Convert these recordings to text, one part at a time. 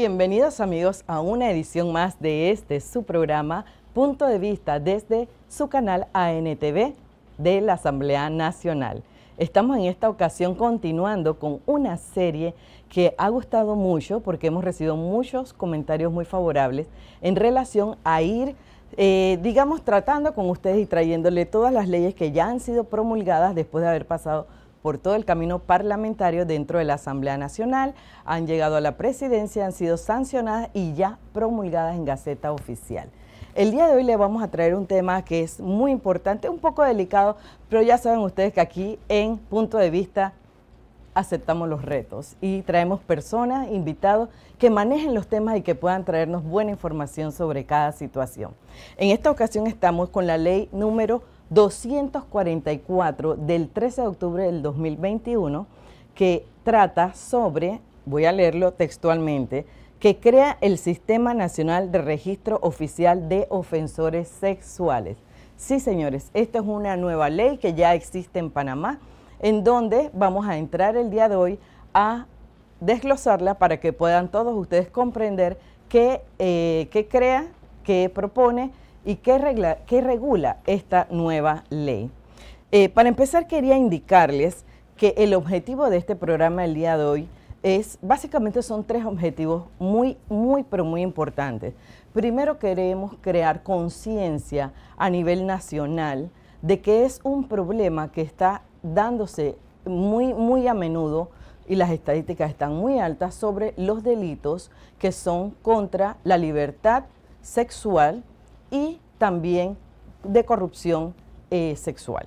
Bienvenidos amigos a una edición más de este su programa Punto de Vista desde su canal ANTV de la Asamblea Nacional. Estamos en esta ocasión continuando con una serie que ha gustado mucho porque hemos recibido muchos comentarios muy favorables en relación a ir eh, digamos, tratando con ustedes y trayéndole todas las leyes que ya han sido promulgadas después de haber pasado por todo el camino parlamentario dentro de la Asamblea Nacional, han llegado a la presidencia, han sido sancionadas y ya promulgadas en Gaceta Oficial. El día de hoy le vamos a traer un tema que es muy importante, un poco delicado, pero ya saben ustedes que aquí en Punto de Vista aceptamos los retos y traemos personas, invitados que manejen los temas y que puedan traernos buena información sobre cada situación. En esta ocasión estamos con la ley número 244 del 13 de octubre del 2021 que trata sobre, voy a leerlo textualmente, que crea el Sistema Nacional de Registro Oficial de Ofensores Sexuales. Sí, señores, esta es una nueva ley que ya existe en Panamá, en donde vamos a entrar el día de hoy a desglosarla para que puedan todos ustedes comprender qué, eh, crea, qué propone, y qué, regula esta nueva ley. Eh, para empezar, quería indicarles que el objetivo de este programa el día de hoy es, básicamente son tres objetivos muy, muy, pero muy importantes. Primero queremos crear conciencia a nivel nacional de que es un problema que está dándose muy, muy a menudo y las estadísticas están muy altas sobre los delitos que son contra la libertad sexual y también de corrupción eh, sexual.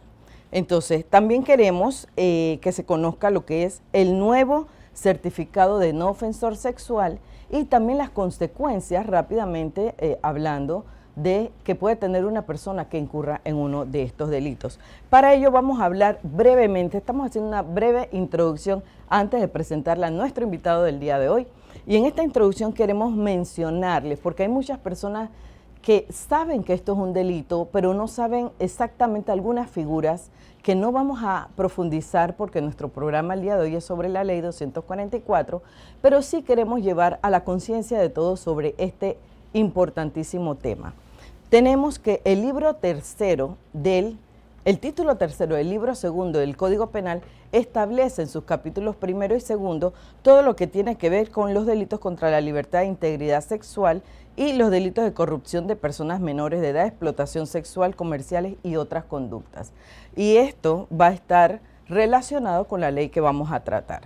Entonces, también queremos eh, que se conozca lo que es el nuevo certificado de no ofensor sexual y también las consecuencias, rápidamente eh, hablando, de que puede tener una persona que incurra en uno de estos delitos. Para ello vamos a hablar brevemente, estamos haciendo una breve introducción antes de presentarla a nuestro invitado del día de hoy. Y en esta introducción queremos mencionarles, porque hay muchas personas que saben que esto es un delito, pero no saben exactamente algunas figuras que no vamos a profundizar porque nuestro programa el día de hoy es sobre la ley 244, pero sí queremos llevar a la conciencia de todos sobre este importantísimo tema. Tenemos que el libro tercero del, el título tercero del libro segundo del Código Penal establece en sus capítulos primero y segundo todo lo que tiene que ver con los delitos contra la libertad e integridad sexual, y los delitos de corrupción de personas menores de edad, explotación sexual, comerciales y otras conductas. Y esto va a estar relacionado con la ley que vamos a tratar.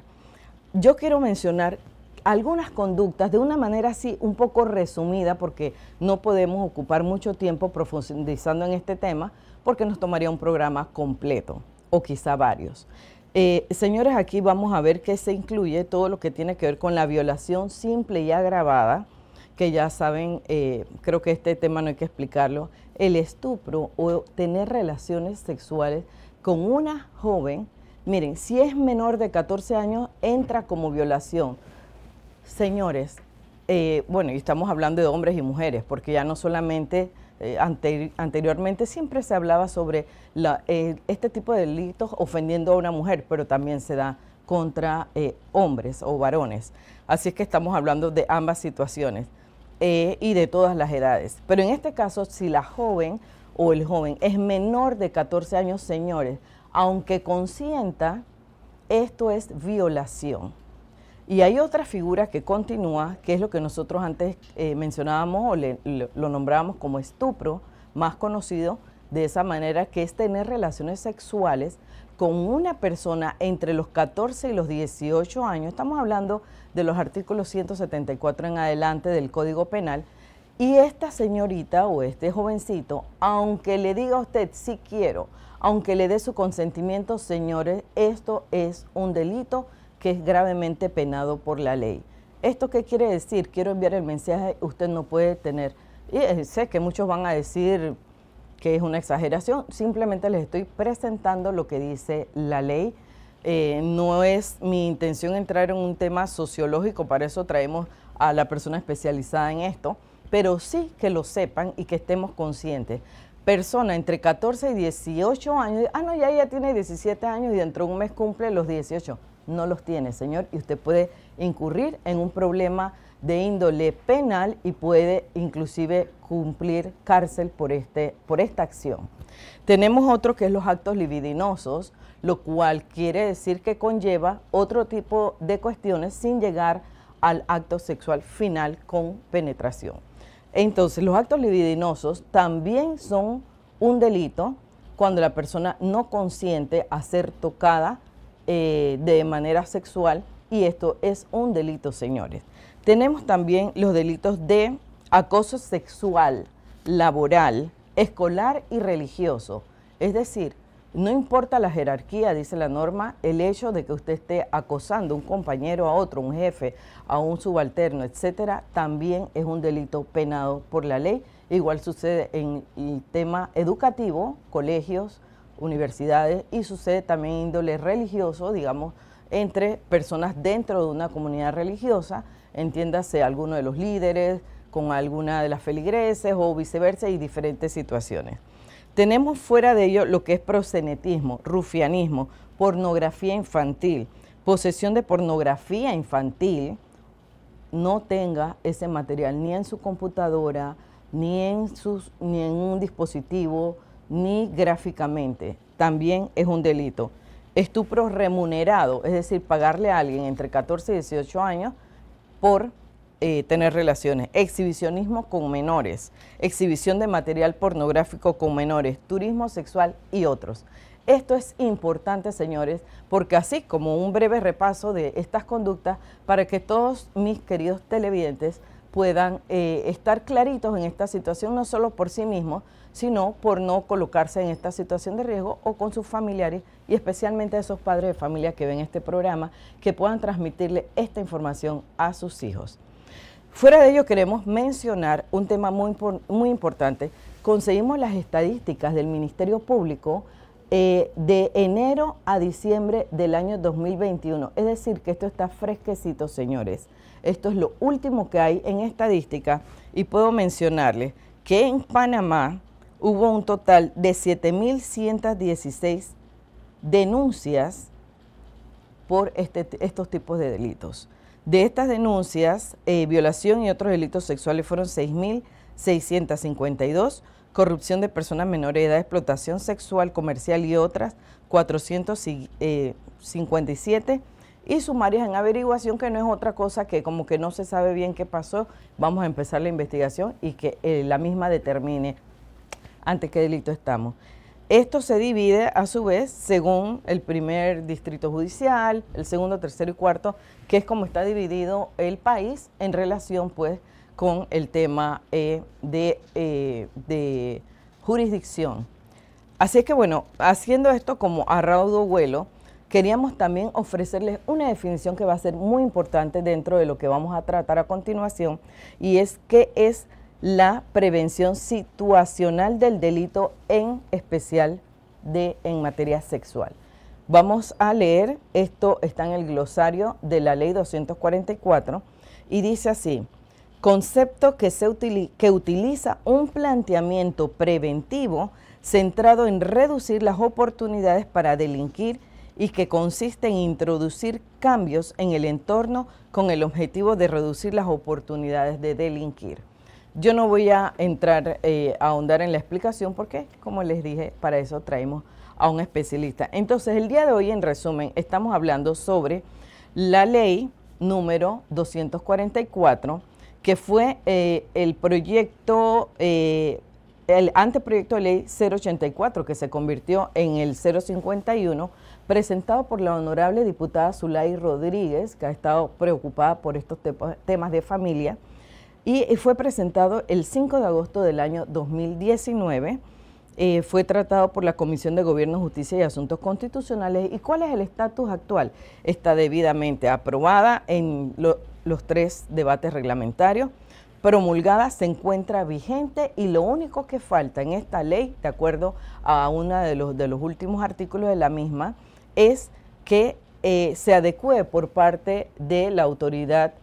Yo quiero mencionar algunas conductas de una manera así un poco resumida porque no podemos ocupar mucho tiempo profundizando en este tema porque nos tomaría un programa completo o quizá varios. Eh, señores, aquí vamos a ver que se incluye todo lo que tiene que ver con la violación simple y agravada, que ya saben, eh, creo que este tema no hay que explicarlo, el estupro o tener relaciones sexuales con una joven, miren, si es menor de 14 años, entra como violación. Señores, eh, bueno, y estamos hablando de hombres y mujeres, porque ya no solamente... Eh, anteriormente siempre se hablaba sobre este tipo de delitos ofendiendo a una mujer, pero también se da contra hombres o varones. Así es que estamos hablando de ambas situaciones. E y de todas las edades. Pero en este caso, si la joven o el joven es menor de 14 años, señores, aunque consienta, esto es violación. Y hay otra figura que continúa, que es lo que nosotros antes eh, mencionábamos o lo nombrábamos como estupro, más conocido de esa manera, que es tener relaciones sexuales con una persona entre los 14 y los 18 años, estamos hablando de los artículos 174 en adelante del Código Penal, y esta señorita o este jovencito, aunque le diga a usted sí quiero, aunque le dé su consentimiento, señores, esto es un delito que es gravemente penado por la ley. ¿Esto qué quiere decir? Quiero enviar el mensaje, usted no puede tener. Y eh, sé que muchos van a decir, que es una exageración, simplemente les estoy presentando lo que dice la ley. Eh, no es mi intención entrar en un tema sociológico, para eso traemos a la persona especializada en esto, pero sí que lo sepan y que estemos conscientes. Persona entre 14 y 18 años, ah, no, ya ella tiene 17 años y dentro de un mes cumple los 18. No los tiene, señor, y usted puede incurrir en un problema de índole penal y puede inclusive cumplir cárcel por, este, por esta acción. Tenemos otro que es los actos libidinosos, lo cual quiere decir que conlleva otro tipo de cuestiones sin llegar al acto sexual final con penetración. Entonces, los actos libidinosos también son un delito cuando la persona no consiente a ser tocada eh, de manera sexual y esto es un delito, señores. Tenemos también los delitos de acoso sexual, laboral, escolar y religioso. Es decir, no importa la jerarquía, dice la norma, el hecho de que usted esté acosando a un compañero, a otro, un jefe, a un subalterno, etcétera, también es un delito penado por la ley. Igual sucede en el tema educativo, colegios, universidades y sucede también índole religioso, digamos, entre personas dentro de una comunidad religiosa entiéndase alguno de los líderes, con alguna de las feligreses o viceversa y diferentes situaciones. Tenemos fuera de ello lo que es prosenetismo, rufianismo, pornografía infantil, posesión de pornografía infantil, no tenga ese material ni en su computadora, ni en, sus, ni en un dispositivo, ni gráficamente. También es un delito. Estupro remunerado, es decir, pagarle a alguien entre 14 y 18 años por eh, tener relaciones, exhibicionismo con menores, exhibición de material pornográfico con menores, turismo sexual y otros. Esto es importante, señores, porque así como un breve repaso de estas conductas, para que todos mis queridos televidentes puedan eh, estar claritos en esta situación, no solo por sí mismos, sino por no colocarse en esta situación de riesgo o con sus familiares y especialmente a esos padres de familia que ven este programa, que puedan transmitirle esta información a sus hijos. Fuera de ello queremos mencionar un tema muy, muy importante. Conseguimos las estadísticas del Ministerio Público eh, de enero a diciembre del año 2021. Es decir, que esto está fresquecito, señores. Esto es lo último que hay en estadística y puedo mencionarles que en Panamá hubo un total de 7.116 denuncias por este estos tipos de delitos. De estas denuncias, eh, violación y otros delitos sexuales fueron 6.652, corrupción de personas menores de edad, explotación sexual, comercial y otras, 457, y sumarias en averiguación, que no es otra cosa que como que no se sabe bien qué pasó, vamos a empezar la investigación y que eh, la misma determine ante qué delito estamos. Esto se divide a su vez según el primer distrito judicial, el segundo, tercero y cuarto, que es como está dividido el país en relación pues con el tema eh, de, eh, de, jurisdicción. Así es que bueno, haciendo esto como a vuelo, queríamos también ofrecerles una definición que va a ser muy importante dentro de lo que vamos a tratar a continuación y es qué es la prevención situacional del delito, en especial de, en materia sexual. Vamos a leer, esto está en el glosario de la ley 244 y dice así, concepto que, que utiliza un planteamiento preventivo centrado en reducir las oportunidades para delinquir y que consiste en introducir cambios en el entorno con el objetivo de reducir las oportunidades de delinquir. Yo no voy a entrar eh, a ahondar en la explicación porque, como les dije, para eso traemos a un especialista. Entonces, el día de hoy, en resumen, estamos hablando sobre la ley número 244, que fue eh, el proyecto, eh, el anteproyecto de ley 084, que se convirtió en el 051, presentado por la honorable diputada Zulay Rodríguez, que ha estado preocupada por estos temas de familia y eh, fue presentado el 5 de agosto del año 2019. Eh, fue tratado por la Comisión de Gobierno, Justicia y Asuntos Constitucionales. ¿Y cuál es el estatus actual? Está debidamente aprobada en los tres debates reglamentarios, promulgada, se encuentra vigente y lo único que falta en esta ley, de acuerdo a uno de los, de los últimos artículos de la misma, es que eh, se adecue por parte de la autoridad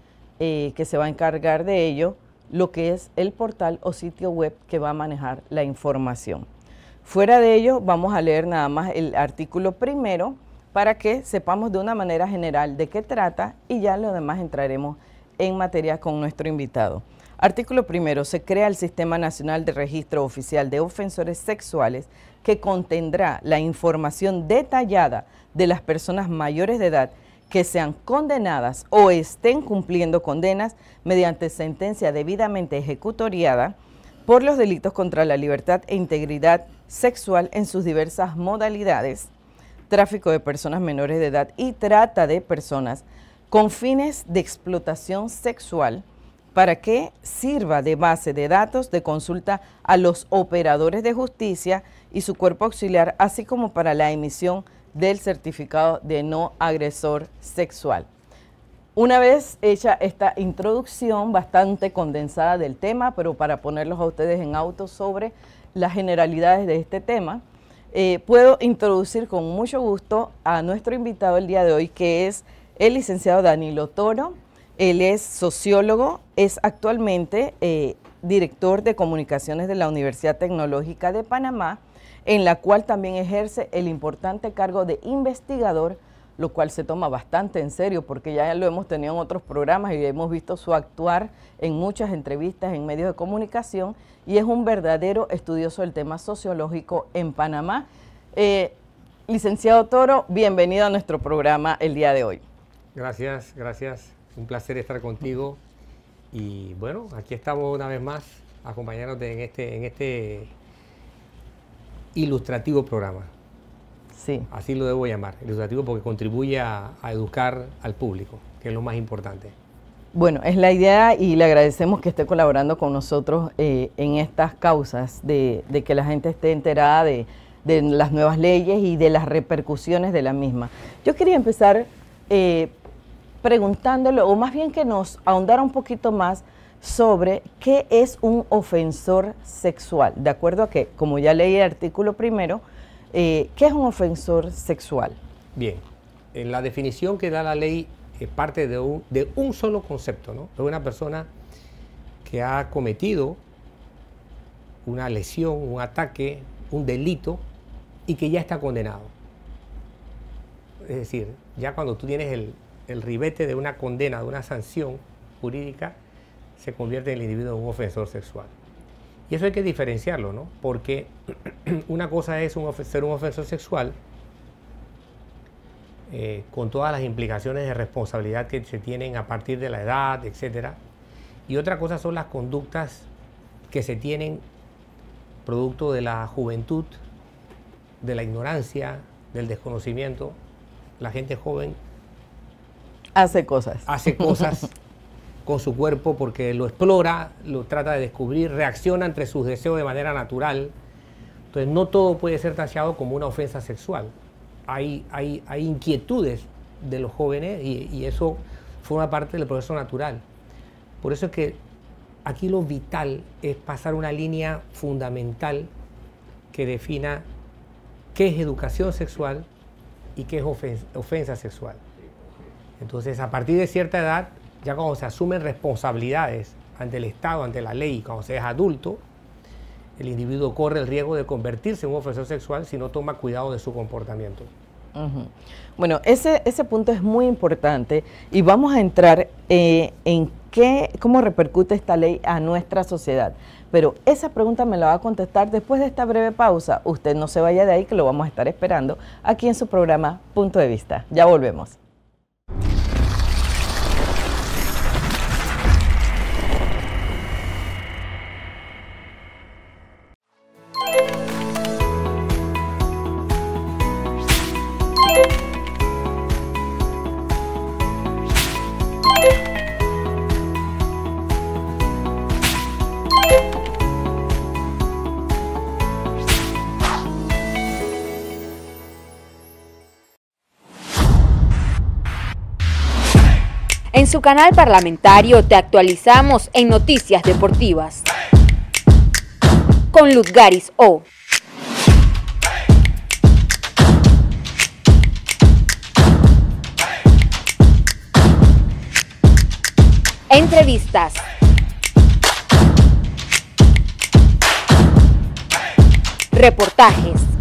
eh, que se va a encargar de ello, lo que es el portal o sitio web que va a manejar la información. Fuera de ello, vamos a leer nada más el artículo primero para que sepamos de una manera general de qué trata y ya lo demás entraremos en materia con nuestro invitado. Artículo primero, se crea el Sistema Nacional de Registro Oficial de Ofensores Sexuales que contendrá la información detallada de las personas mayores de edad que sean condenadas o estén cumpliendo condenas mediante sentencia debidamente ejecutoriada por los delitos contra la libertad e integridad sexual en sus diversas modalidades, tráfico de personas menores de edad y trata de personas con fines de explotación sexual para que sirva de base de datos de consulta a los operadores de justicia y su cuerpo auxiliar, así como para la emisión de del certificado de no agresor sexual. Una vez hecha esta introducción bastante condensada del tema, pero para ponerlos a ustedes en auto sobre las generalidades de este tema, eh, puedo introducir con mucho gusto a nuestro invitado el día de hoy, que es el licenciado Danilo Toro. Él es sociólogo, es actualmente eh, director de comunicaciones de la Universidad Tecnológica de Panamá en la cual también ejerce el importante cargo de investigador, lo cual se toma bastante en serio porque ya lo hemos tenido en otros programas y hemos visto su actuar en muchas entrevistas en medios de comunicación y es un verdadero estudioso del tema sociológico en Panamá. Eh, licenciado Toro, bienvenido a nuestro programa el día de hoy. Gracias, gracias. Un placer estar contigo. Y bueno, aquí estamos una vez más acompañándote en este, en este ilustrativo programa. Sí. Así lo debo llamar, ilustrativo porque contribuye a, educar al público, que es lo más importante. Bueno, es la idea y le agradecemos que esté colaborando con nosotros eh, en estas causas, de, que la gente esté enterada de, las nuevas leyes y de las repercusiones de la misma. Yo quería empezar eh, preguntándolo, preguntándole, o más bien que nos ahondara un poquito más sobre qué es un ofensor sexual, de acuerdo a que, como ya leí el artículo primero, eh, ¿qué es un ofensor sexual? Bien, en la definición que da la ley es eh, parte de un, solo concepto, ¿no? De una persona que ha cometido una lesión, un ataque, un delito y que ya está condenado. Es decir, ya cuando tú tienes el ribete de una condena, de una sanción jurídica, se convierte en el individuo en un ofensor sexual. Y eso hay que diferenciarlo, ¿no? Porque una cosa es un ser un ofensor sexual eh, con todas las implicaciones de responsabilidad que se tienen a partir de la edad, etc. Y otra cosa son las conductas que se tienen producto de la juventud, de la ignorancia, del desconocimiento. La gente joven hace cosas. Hace cosas con su cuerpo porque lo explora, lo trata de descubrir, reacciona entre sus deseos de manera natural. Entonces no todo puede ser tachado como una ofensa sexual. Hay, hay, inquietudes de los jóvenes y, eso forma parte del proceso natural. Por eso es que aquí lo vital es pasar una línea fundamental que defina qué es educación sexual y qué es ofensa sexual. Entonces, a partir de cierta edad, ya cuando se asumen responsabilidades ante el Estado, ante la ley, cuando se es adulto, el individuo corre el riesgo de convertirse en un ofensor sexual si no toma cuidado de su comportamiento. Bueno, ese, ese punto es muy importante y vamos a entrar eh, en qué, cómo repercute esta ley a nuestra sociedad. Pero esa pregunta me la va a contestar después de esta breve pausa. Usted no se vaya de ahí, que lo vamos a estar esperando aquí en su programa Punto de Vista. Ya volvemos. su canal parlamentario te actualizamos en noticias deportivas. Con Luzgaris O. Entrevistas. Reportajes.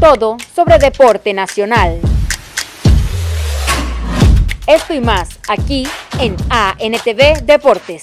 Todo sobre deporte nacional. Esto y más aquí en ANTV Deportes.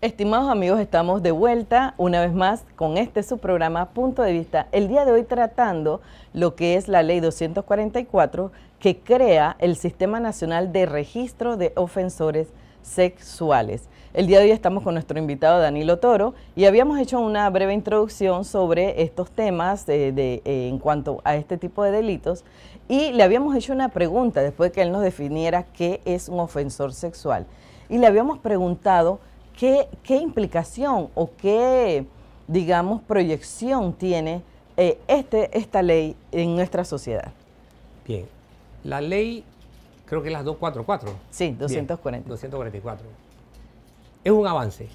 Estimados amigos, estamos de vuelta una vez más con este su programa Punto de Vista. El día de hoy tratando lo que es la ley 244 que crea el Sistema Nacional de Registro de Ofensores Sexuales. El día de hoy estamos con nuestro invitado Danilo Toro y habíamos hecho una breve introducción sobre estos temas eh, de, eh, en cuanto a este tipo de delitos y le habíamos hecho una pregunta después de que él nos definiera qué es un ofensor sexual. Y le habíamos preguntado qué, qué implicación o qué, digamos, proyección tiene eh, este, esta ley en nuestra sociedad. Bien, la ley, creo que es la 244. Sí, 244. 244. Es un avance,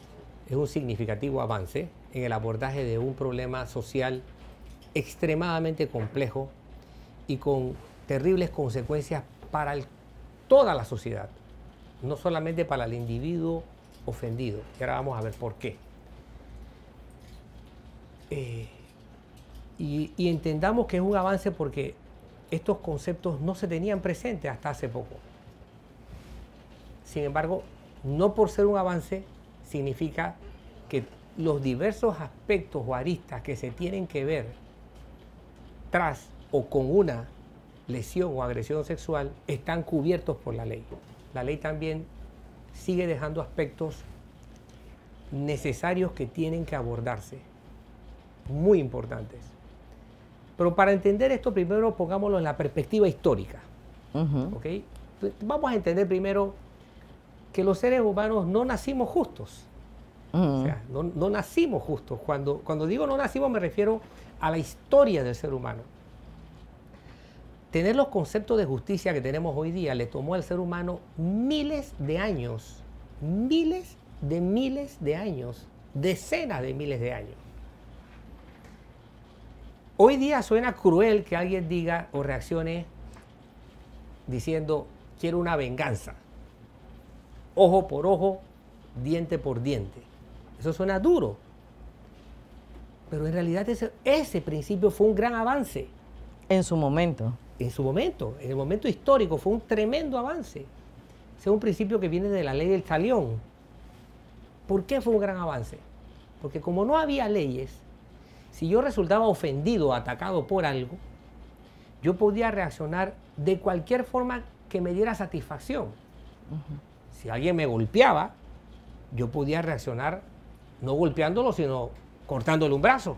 es un significativo avance en el abordaje de un problema social extremadamente complejo y con terribles consecuencias para toda la sociedad, no solamente para el individuo ofendido. Y ahora vamos a ver por qué. Eh, y entendamos que es un avance porque estos conceptos no se tenían presentes hasta hace poco. Sin embargo, no por ser un avance significa que los diversos aspectos o aristas que se tienen que ver tras o con una lesión o agresión sexual están cubiertos por la ley. La ley también sigue dejando aspectos necesarios que tienen que abordarse, muy importantes. Pero para entender esto, primero pongámoslo en la perspectiva histórica. Vamos a entender primero que los seres humanos no nacimos justos. no, no, nacimos justos. Cuando, cuando digo no nacimos me refiero a la historia del ser humano. Tener los conceptos de justicia que tenemos hoy día le tomó al ser humano miles de años, miles de miles de años, decenas de miles de años. Hoy día suena cruel que alguien diga o reaccione diciendo, quiero una venganza. Ojo por ojo, diente por diente. Eso suena duro. Pero en realidad ese, principio fue un gran avance. En su momento. En su momento, en el momento histórico, fue un tremendo avance. Ese es un principio que viene de la ley del talión. ¿Por qué fue un gran avance? Porque como no había leyes, si yo resultaba ofendido, atacado por algo, yo podía reaccionar de cualquier forma que me diera satisfacción. Si alguien me golpeaba, yo podía reaccionar no golpeándolo, sino cortándole un brazo.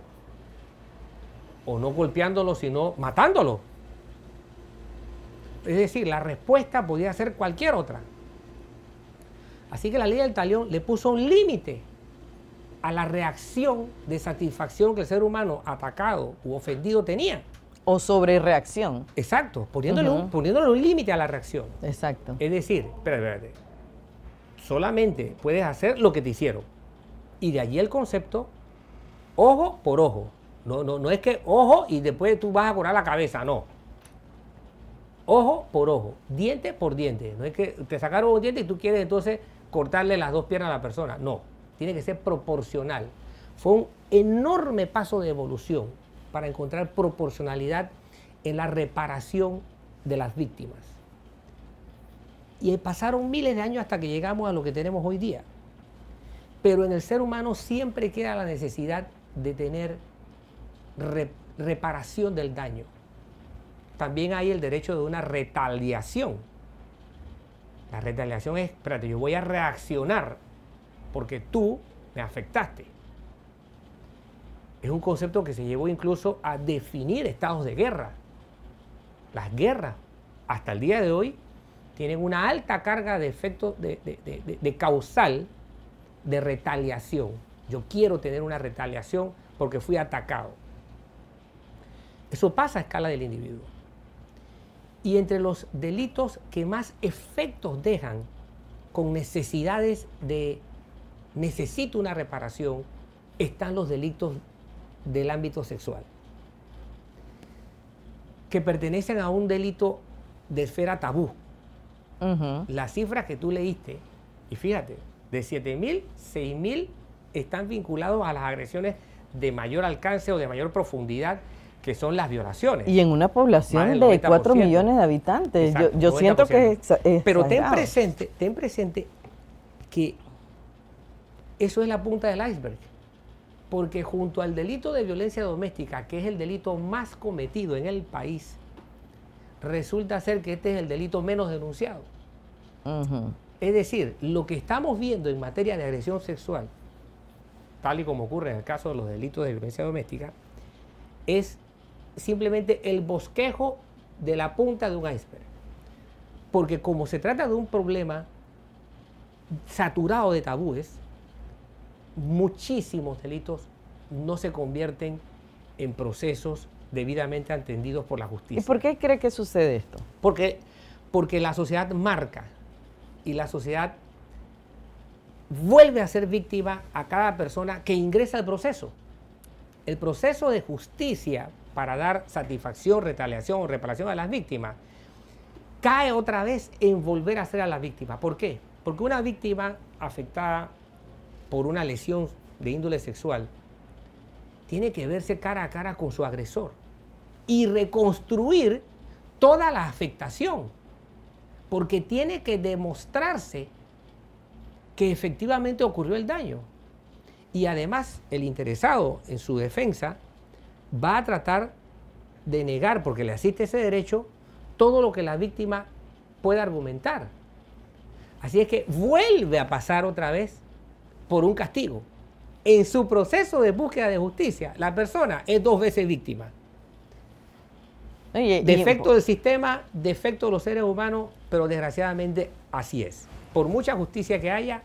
O no golpeándolo, sino matándolo. Es decir, la respuesta podía ser cualquier otra. Así que la ley del talión le puso un límite a la reacción de satisfacción que el ser humano atacado u ofendido tenía. O sobre reacción. Exacto, poniéndole, un, un límite a la reacción. Exacto. Es decir, espérate, espérate, solamente puedes hacer lo que te hicieron. Y de allí el concepto, ojo por ojo. No, no, no es que ojo y después tú vas a curar la cabeza, no. Ojo por ojo, diente por diente. No es que te sacaron un diente y tú quieres entonces cortarle las dos piernas a la persona, no tiene que ser proporcional. Fue un enorme paso de evolución para encontrar proporcionalidad en la reparación de las víctimas. Y pasaron miles de años hasta que llegamos a lo que tenemos hoy día. Pero en el ser humano siempre queda la necesidad de tener reparación del daño. También hay el derecho de una retaliación. La retaliación es, espérate, yo voy a reaccionar porque tú me afectaste. Es un concepto que se llevó incluso a definir estados de guerra. Las guerras, hasta el día de hoy, tienen una alta carga de efecto de, de causal de retaliación. Yo quiero tener una retaliación porque fui atacado. Eso pasa a escala del individuo. Y entre los delitos que más efectos dejan con necesidades de necesita una reparación, están los delitos del ámbito sexual, que pertenecen a un delito de esfera tabú. Las cifras que tú leíste, y fíjate, de 7.000, 6.000 están vinculados a las agresiones de mayor alcance o de mayor profundidad, que son las violaciones. Y en una población de 4 millones de habitantes. yo, siento que es Pero ten presente, ten presente que eso es la punta del iceberg. Porque junto al delito de violencia doméstica, que es el delito más cometido en el país, resulta ser que este es el delito menos denunciado. Es decir, lo que estamos viendo en materia de agresión sexual, tal y como ocurre en el caso de los delitos de violencia doméstica, es simplemente el bosquejo de la punta de un iceberg. Porque como se trata de un problema saturado de tabúes, muchísimos delitos no se convierten en procesos debidamente atendidos por la justicia. ¿Y por qué cree que sucede esto? Porque, porque la sociedad marca y la sociedad vuelve a ser víctima a cada persona que ingresa al proceso. El proceso de justicia para dar satisfacción, retaliación o reparación a las víctimas cae otra vez en volver a ser a las víctimas. ¿Por qué? Porque una víctima afectada por una lesión de índole sexual, tiene que verse cara a cara con su agresor y reconstruir toda la afectación, porque tiene que demostrarse que efectivamente ocurrió el daño. Y además el interesado en su defensa va a tratar de negar, porque le asiste ese derecho, todo lo que la víctima pueda argumentar. Así es que vuelve a pasar otra vez por un castigo. En su proceso de búsqueda de justicia, la persona es dos veces víctima. defecto del sistema, defecto de los seres humanos, pero desgraciadamente así es. Por mucha justicia que haya,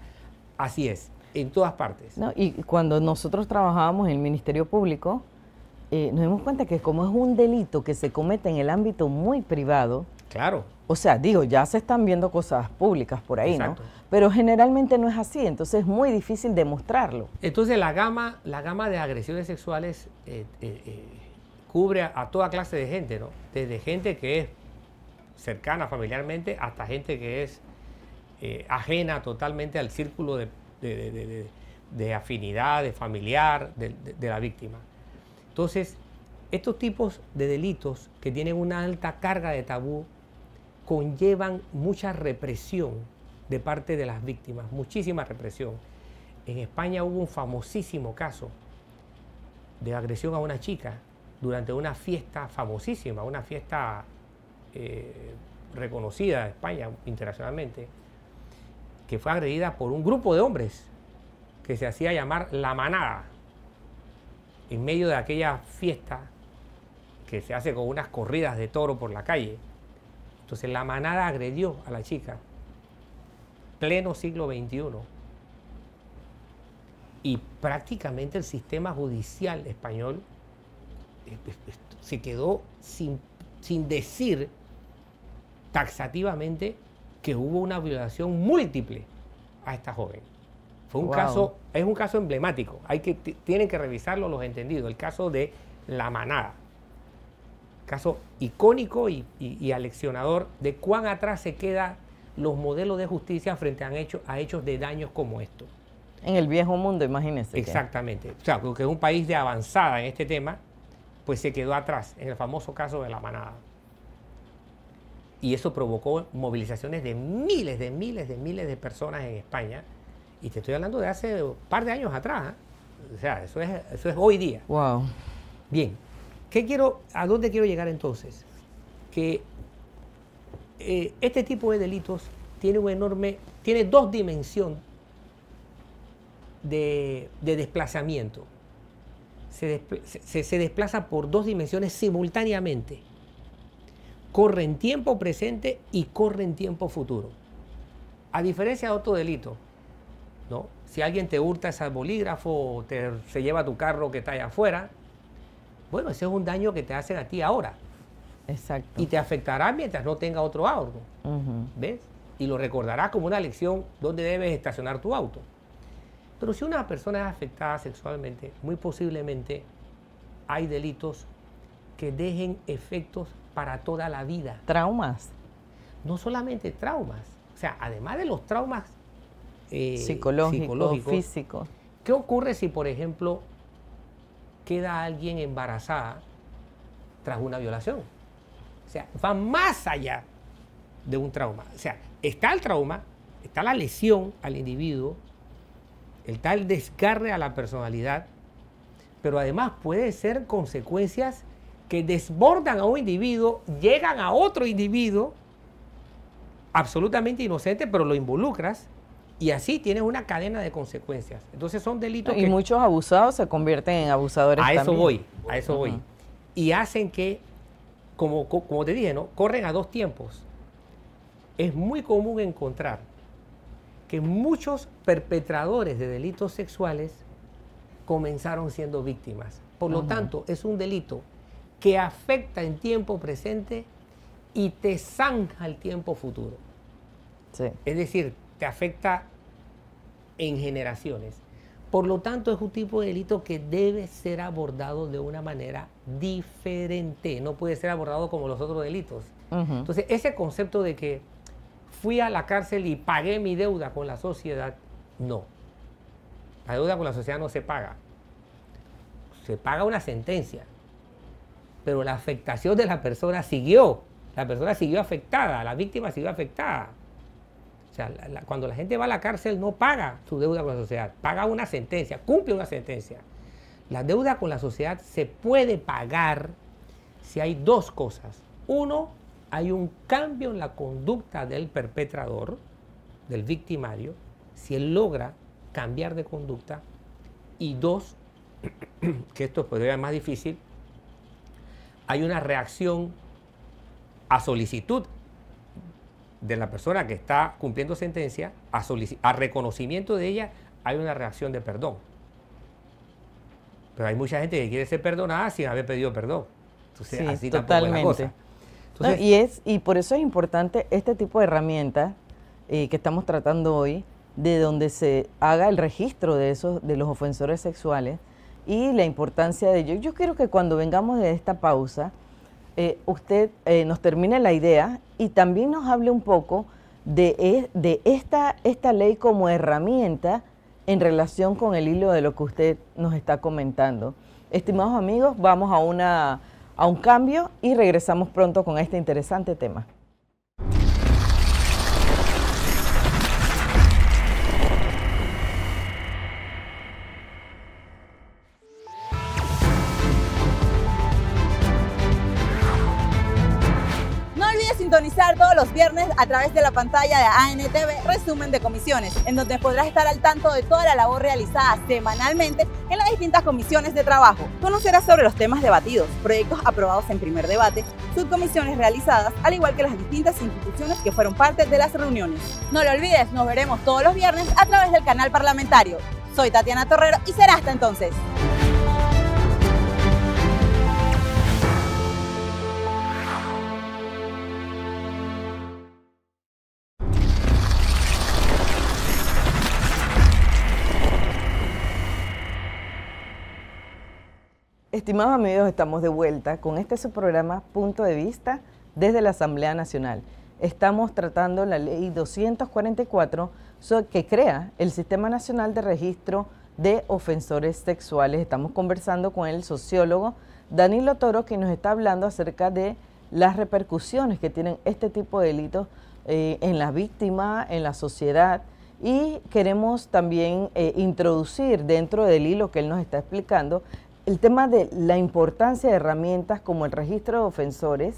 así es, en todas partes. y cuando nosotros trabajábamos en el Ministerio Público, eh, nos dimos cuenta que como es un delito que se comete en el ámbito muy privado, Claro. O sea, digo, ya se están viendo cosas públicas por ahí, ¿no? Pero generalmente no es así, entonces es muy difícil demostrarlo. Entonces la gama, la gama de agresiones sexuales eh, eh, eh, cubre a, toda clase de gente, ¿no? Desde gente que es cercana familiarmente hasta gente que es ajena totalmente al círculo de afinidad, de familiar, de la víctima. Entonces, estos tipos de delitos que tienen una alta carga de tabú conllevan mucha represión de parte de las víctimas, muchísima represión. En España hubo un famosísimo caso de agresión a una chica durante una fiesta famosísima, una fiesta eh, reconocida en España internacionalmente, que fue agredida por un grupo de hombres que se hacía llamar la manada, en medio de aquella fiesta que se hace con unas corridas de toro por la calle entonces la manada agredió a la chica, pleno siglo XXI. Y prácticamente el sistema judicial español eh, eh, eh, se quedó sin, decir taxativamente que hubo una violación múltiple a esta joven. Fue un caso, es un caso emblemático. Hay que, tienen que revisarlo los entendidos. El caso de la manada caso icónico y, aleccionador de cuán atrás se quedan los modelos de justicia frente a, hechos de daños como estos. En el viejo mundo, imagínense. Exactamente. O sea, porque es un país de avanzada en este tema, pues se quedó atrás en el famoso caso de la manada. Y eso provocó movilizaciones de miles, de miles, de miles de personas en España. Y te estoy hablando de hace un par de años atrás. ¿eh? O sea, eso es, eso es hoy día. Wow. Bien, ¿Qué quiero, ¿A dónde quiero llegar entonces? Que eh, este tipo de delitos tiene un enorme, tiene dos dimensiones de, desplazamiento. Se, desplaza por dos dimensiones simultáneamente. Corre en tiempo presente y corre en tiempo futuro. A diferencia de otro delito, ¿no? si alguien te hurta ese bolígrafo, te, se lleva tu carro que está ahí afuera, bueno, ese es un daño que te hacen a ti ahora. Exacto. Y te afectará mientras no tenga otro auto. ¿Ves? Y lo recordarás como una lección donde debes estacionar tu auto. Pero si una persona es afectada sexualmente, muy posiblemente hay delitos que dejen efectos para toda la vida. Traumas. No solamente traumas. O sea, además de los traumas eh, psicológicos, físicos. ¿Qué ocurre si, por ejemplo, queda alguien embarazada tras una violación. O sea, va más allá de un trauma. O sea, está el trauma, está la lesión al individuo, está el descarre a la personalidad, pero además puede ser consecuencias que desbordan a un individuo, llegan a otro individuo absolutamente inocente, pero lo involucras y así tienes una cadena de consecuencias. Entonces son delitos. Y muchos abusados se convierten en abusadores. A eso voy, a eso voy. Y hacen que, como, como te dije, ¿no? corren a dos tiempos. Es muy común encontrar que muchos perpetradores de delitos sexuales comenzaron siendo víctimas. Por lo tanto, es un delito que afecta en tiempo presente y te zanja el tiempo futuro. Sí. Es decir, te afecta en generaciones. Por lo tanto, es un tipo de delito que debe ser abordado de una manera diferente, no puede ser abordado como los otros delitos. Entonces, ese concepto de que fui a la cárcel y pagué mi deuda con la sociedad, no. La deuda con la sociedad no se paga. Se paga una sentencia, pero la afectación de la persona siguió. La persona siguió afectada, la víctima siguió afectada. O sea, cuando la gente va a la cárcel no paga su deuda con la sociedad, paga una sentencia, cumple una sentencia. La deuda con la sociedad se puede pagar si hay dos cosas. Uno, hay un cambio en la conducta del perpetrador, del victimario, si él logra cambiar de conducta. Y dos, que esto podría ser más difícil, hay una reacción a solicitud de la persona que está cumpliendo sentencia, a, a reconocimiento de ella, hay una reacción de perdón. Pero hay mucha gente que quiere ser perdonada sin haber pedido perdón. así totalmente. y, es, y por eso es importante este tipo de herramientas eh, que estamos tratando hoy, de donde se haga el registro de, esos, de los ofensores sexuales y la importancia de ello. Yo quiero que cuando vengamos de esta pausa, eh, usted eh, nos termine la idea y también nos hable un poco de, e, esta, ley como herramienta en relación con el hilo de lo que usted nos está comentando. Estimados amigos, vamos a un cambio y regresamos pronto con este interesante tema. viernes a través de la pantalla de ANTV Resumen de Comisiones, en donde podrás estar al tanto de toda la labor realizada semanalmente en las distintas comisiones de trabajo. Conocerás sobre los temas debatidos, proyectos aprobados en primer debate, subcomisiones realizadas, al igual que las distintas instituciones que fueron parte de las reuniones. No lo olvides, nos veremos todos los viernes a través del canal parlamentario. Soy Tatiana Torrero y será hasta entonces. Estimados amigos, estamos de vuelta con este su programa Punto de Vista desde la Asamblea Nacional. Estamos tratando la ley 244 que crea el Sistema Nacional de Registro de Ofensores Sexuales. Estamos conversando con el sociólogo Danilo Toro, que nos está hablando acerca de las repercusiones que tienen este tipo de delitos eh, en las víctimas, en la sociedad. Y queremos también eh, introducir dentro del hilo que él nos está explicando el tema de la importancia de herramientas como el registro de ofensores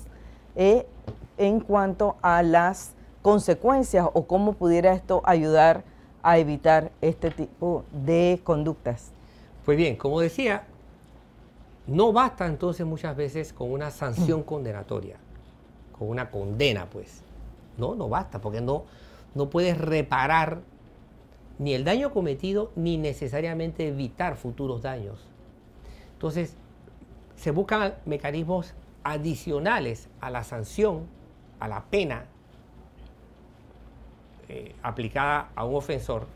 eh, en cuanto a las consecuencias o cómo pudiera esto ayudar a evitar este tipo de conductas. Pues bien, como decía, no basta entonces muchas veces con una sanción condenatoria, con una condena, pues. No, no basta, porque no, no puedes reparar ni el daño cometido ni necesariamente evitar futuros daños. Entonces, se buscan mecanismos adicionales a la sanción, a la pena eh, aplicada a un ofensor,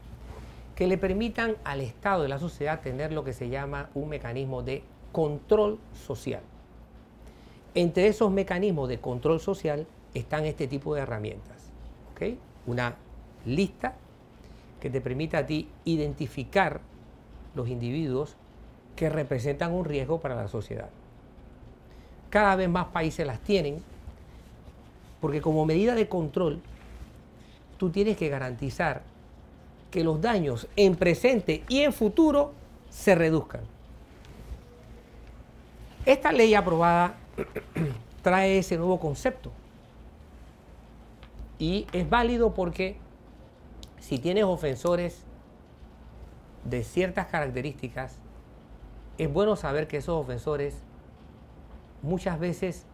que le permitan al Estado y la sociedad tener lo que se llama un mecanismo de control social. Entre esos mecanismos de control social están este tipo de herramientas. Una lista que te permita a ti identificar los individuos que representan un riesgo para la sociedad. Cada vez más países las tienen, porque como medida de control, tú tienes que garantizar que los daños en presente y en futuro se reduzcan. Esta ley aprobada trae ese nuevo concepto y es válido porque si tienes ofensores de ciertas características, es bueno saber que esos ofensores muchas veces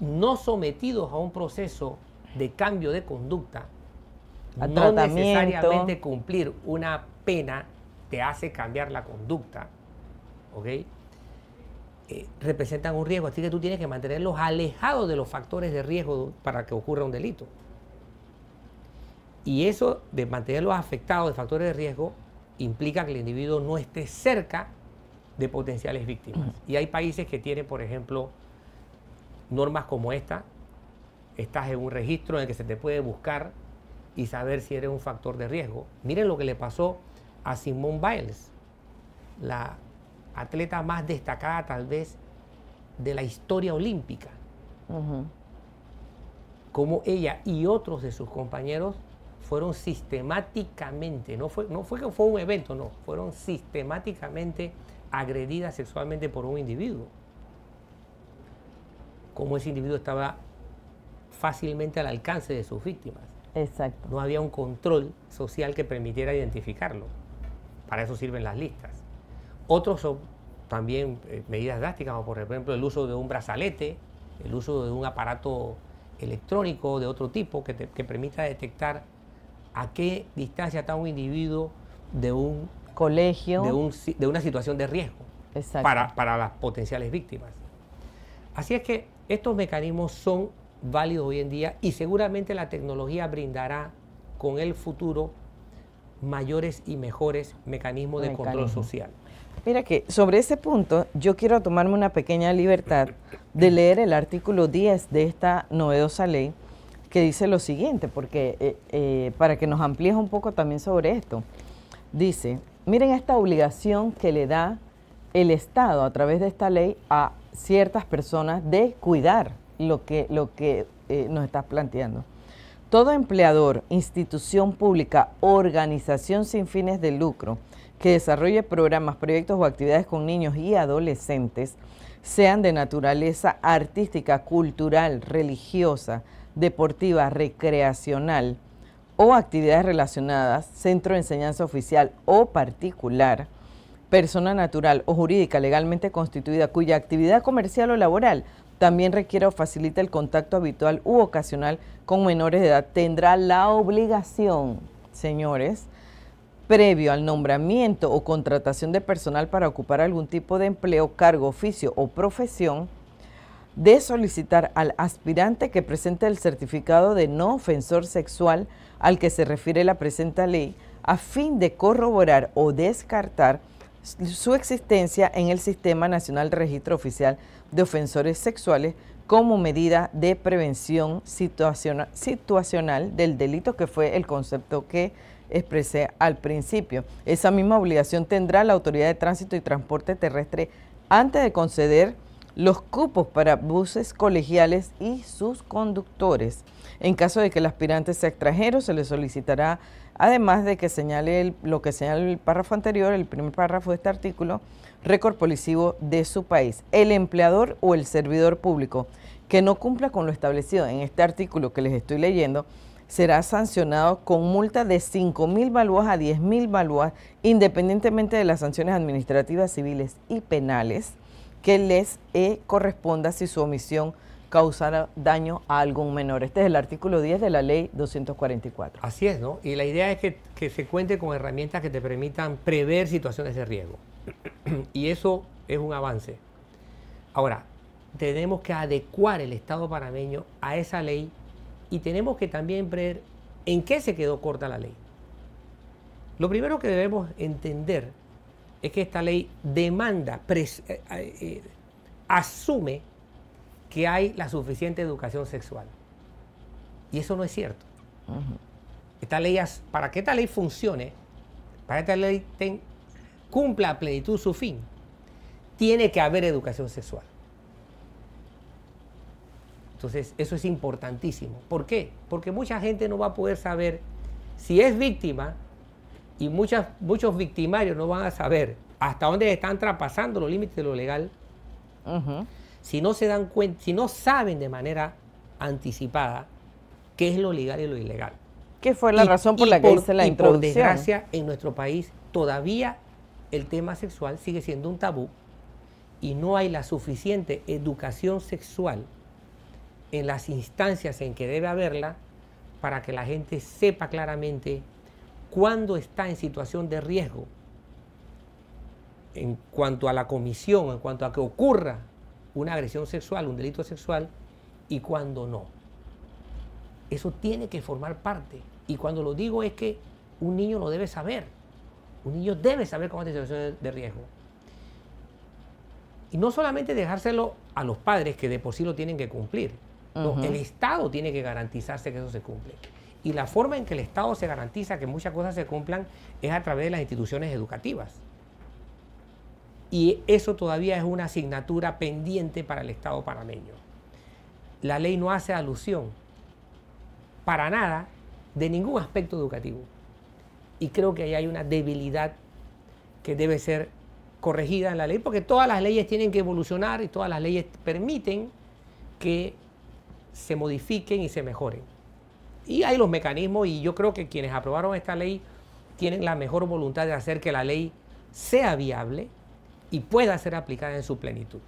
no sometidos a un proceso de cambio de conducta, no necesariamente cumplir una pena te hace cambiar la conducta, ¿ok? Eh, representan un riesgo, así que tú tienes que mantenerlos alejados de los factores de riesgo para que ocurra un delito. Y eso de mantenerlos afectados de factores de riesgo implica que el individuo no esté cerca de potenciales víctimas. Y hay países que tienen, por ejemplo, normas como esta. Estás en un registro en el que se te puede buscar y saber si eres un factor de riesgo. Miren lo que le pasó a Simone Biles, la atleta más destacada tal vez de la historia olímpica. Como ella y otros de sus compañeros fueron sistemáticamente, no fue, no fue que fue un evento, no, fueron sistemáticamente agredida sexualmente por un individuo. Como ese individuo estaba fácilmente al alcance de sus víctimas. Exacto. No había un control social que permitiera identificarlo. Para eso sirven las listas. Otros son también eh, medidas drásticas, como por ejemplo el uso de un brazalete, el uso de un aparato electrónico de otro tipo que permita detectar a qué distancia está un individuo de un colegio. De, un, de una situación de riesgo para, para las potenciales víctimas. Así es que estos mecanismos son válidos hoy en día y seguramente la tecnología brindará con el futuro mayores y mejores mecanismos de control social. Mira que sobre ese punto yo quiero tomarme una pequeña libertad de leer el artículo 10 de esta novedosa ley que dice lo siguiente, porque eh, eh, para que nos amplíes un poco también sobre esto, dice, Miren esta obligación que le da el Estado a través de esta ley a ciertas personas de cuidar lo que, lo que eh, nos está planteando. Todo empleador, institución pública, organización sin fines de lucro que desarrolle programas, proyectos o actividades con niños y adolescentes, sean de naturaleza artística, cultural, religiosa, deportiva, recreacional, o actividades relacionadas, centro de enseñanza oficial o particular, persona natural o jurídica legalmente constituida cuya actividad comercial o laboral también requiera o facilita el contacto habitual u ocasional con menores de edad, tendrá la obligación, señores, previo al nombramiento o contratación de personal para ocupar algún tipo de empleo, cargo, oficio o profesión, de solicitar al aspirante que presente el certificado de no ofensor sexual al que se refiere la presente ley a fin de corroborar o descartar su existencia en el Sistema Nacional de Registro Oficial de Ofensores Sexuales como medida de prevención situacional del delito, que fue el concepto que expresé al principio. Esa misma obligación tendrá la Autoridad de Tránsito y Transporte Terrestre antes de conceder los cupos para buses colegiales y sus conductores. En caso de que el aspirante sea extranjero, se le solicitará, además de que señale lo que señala el párrafo anterior, el primer párrafo de este artículo, récord policivo de su país. El empleador o el servidor público que no cumpla con lo establecido en este artículo que les estoy leyendo, será sancionado con multa de 5.000 balúas a 10.000 balúas, independientemente de las sanciones administrativas, civiles y penales que les eh, corresponda si su omisión causara daño a algún menor. Este es el artículo 10 de la ley 244. Así es, ¿no? Y la idea es que, que se cuente con herramientas que te permitan prever situaciones de riesgo. y eso es un avance. Ahora, tenemos que adecuar el Estado panameño a esa ley y tenemos que también prever en qué se quedó corta la ley. Lo primero que debemos entender es que esta ley demanda, eh, eh, eh, asume que hay la suficiente educación sexual. Y eso no es cierto. esta ley, para que esta ley funcione, para que esta ley cumpla a plenitud su fin, tiene que haber educación sexual. Entonces, eso es importantísimo. ¿Por qué? Porque mucha gente no va a poder saber si es víctima y muchas, muchos victimarios no van a saber hasta dónde están traspasando los límites de lo legal si no se dan si no saben de manera anticipada qué es lo legal y lo ilegal. ¿Qué fue la razón por la que se la y Por desgracia, en nuestro país todavía el tema sexual sigue siendo un tabú y no hay la suficiente educación sexual en las instancias en que debe haberla para que la gente sepa claramente cuando está en situación de riesgo en cuanto a la comisión, en cuanto a que ocurra una agresión sexual, un delito sexual, y cuando no. Eso tiene que formar parte. Y cuando lo digo es que un niño lo debe saber. Un niño debe saber cómo está en situación de riesgo. Y no solamente dejárselo a los padres, que de por sí lo tienen que cumplir. el Estado tiene que garantizarse que eso se cumple. Y la forma en que el Estado se garantiza que muchas cosas se cumplan es a través de las instituciones educativas. Y eso todavía es una asignatura pendiente para el Estado panameño. La ley no hace alusión para nada de ningún aspecto educativo. Y creo que ahí hay una debilidad que debe ser corregida en la ley, porque todas las leyes tienen que evolucionar y todas las leyes permiten que se modifiquen y se mejoren. Y hay los mecanismos y yo creo que quienes aprobaron esta ley tienen la mejor voluntad de hacer que la ley sea viable y pueda ser aplicada en su plenitud.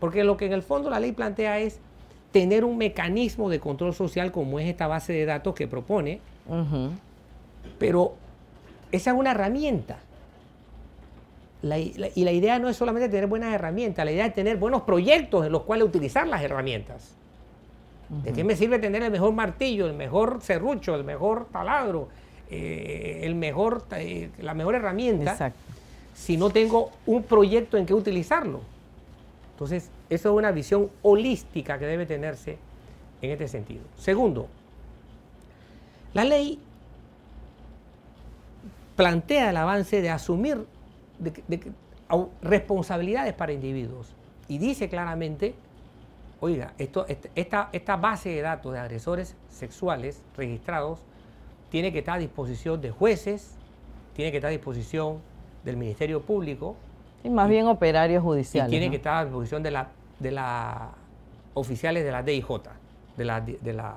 Porque lo que en el fondo la ley plantea es tener un mecanismo de control social como es esta base de datos que propone, pero esa es una herramienta. y la idea no es solamente tener buenas herramientas, la idea es tener buenos proyectos en los cuales utilizar las herramientas. ¿De qué me sirve tener el mejor martillo, el mejor serrucho, el mejor taladro, eh, el mejor, eh, la mejor herramienta si no tengo un proyecto en que utilizarlo? Entonces, eso es una visión holística que debe tenerse en este sentido. Segundo, la ley plantea el avance de asumir responsabilidades para individuos y dice claramente Oiga, este, esta, base de datos de agresores sexuales registrados tiene que estar a disposición de jueces, tiene que estar a disposición del Ministerio Público. Y más bien operarios judiciales. Y tiene que estar a disposición de la, de la oficiales de la DIJ, de la, de la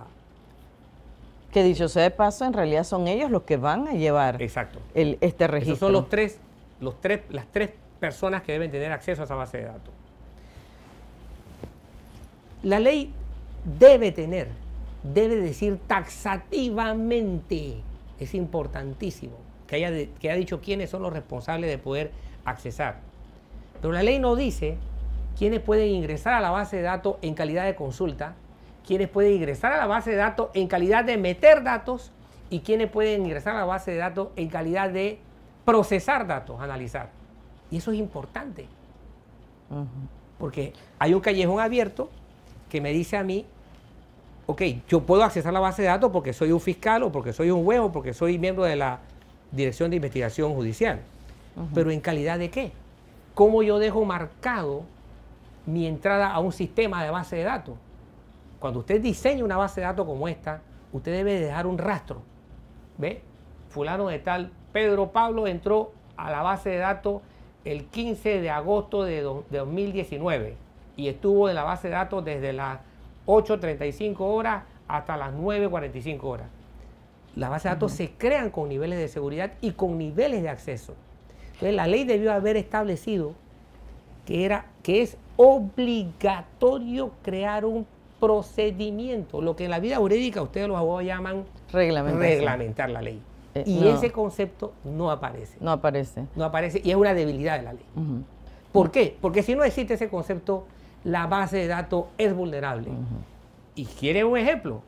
que dicho sea de paso, en realidad son ellos los que van a llevar Exacto. El, este registro. son los tres, los tres, las tres personas que deben tener acceso a esa base de datos. La ley debe tener, debe decir taxativamente, es importantísimo, que haya, que dicho quiénes son los responsables de poder accesar. Pero la ley no dice quiénes pueden ingresar a la base de datos en calidad de consulta, quiénes pueden ingresar a la base de datos en calidad de meter datos y quiénes pueden ingresar a la base de datos en calidad de procesar datos, analizar. Y eso es importante. Porque hay un callejón abierto que me dice a mí, ok, yo puedo accesar la base de datos porque soy un fiscal o porque soy un juez o porque soy miembro de la Dirección de Investigación Judicial. Pero en calidad de qué? ¿Cómo yo dejo marcado mi entrada a un sistema de base de datos? Cuando usted diseña una base de datos como esta, usted debe dejar un rastro. ¿Ve? Fulano de tal, Pedro Pablo entró a la base de datos el 15 de agosto de 2019 y estuvo en la base de datos desde las 8.35 horas hasta las 9.45 horas. Las bases de datos se crean con niveles de seguridad y con niveles de acceso. Entonces la ley debió haber establecido que, era, que es obligatorio crear un procedimiento, lo que en la vida jurídica ustedes los abogados llaman reglamentar la ley. Eh, y ese concepto no aparece. No aparece. No aparece y es una debilidad de la ley. ¿Por qué? Porque si no existe ese concepto la base de datos es vulnerable. Y quiere un ejemplo,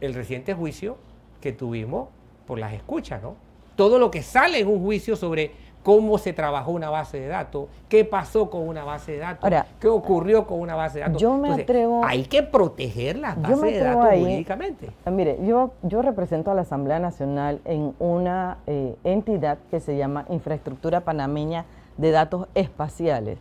el reciente juicio que tuvimos por las escuchas, ¿no? Todo lo que sale en un juicio sobre cómo se trabajó una base de datos, qué pasó con una base de datos, qué ocurrió con una base de datos. Yo me atrevo, hay que proteger las bases de datos jurídicamente. Mire, yo, yo represento a la Asamblea Nacional en una eh, entidad que se llama Infraestructura Panameña de Datos Espaciales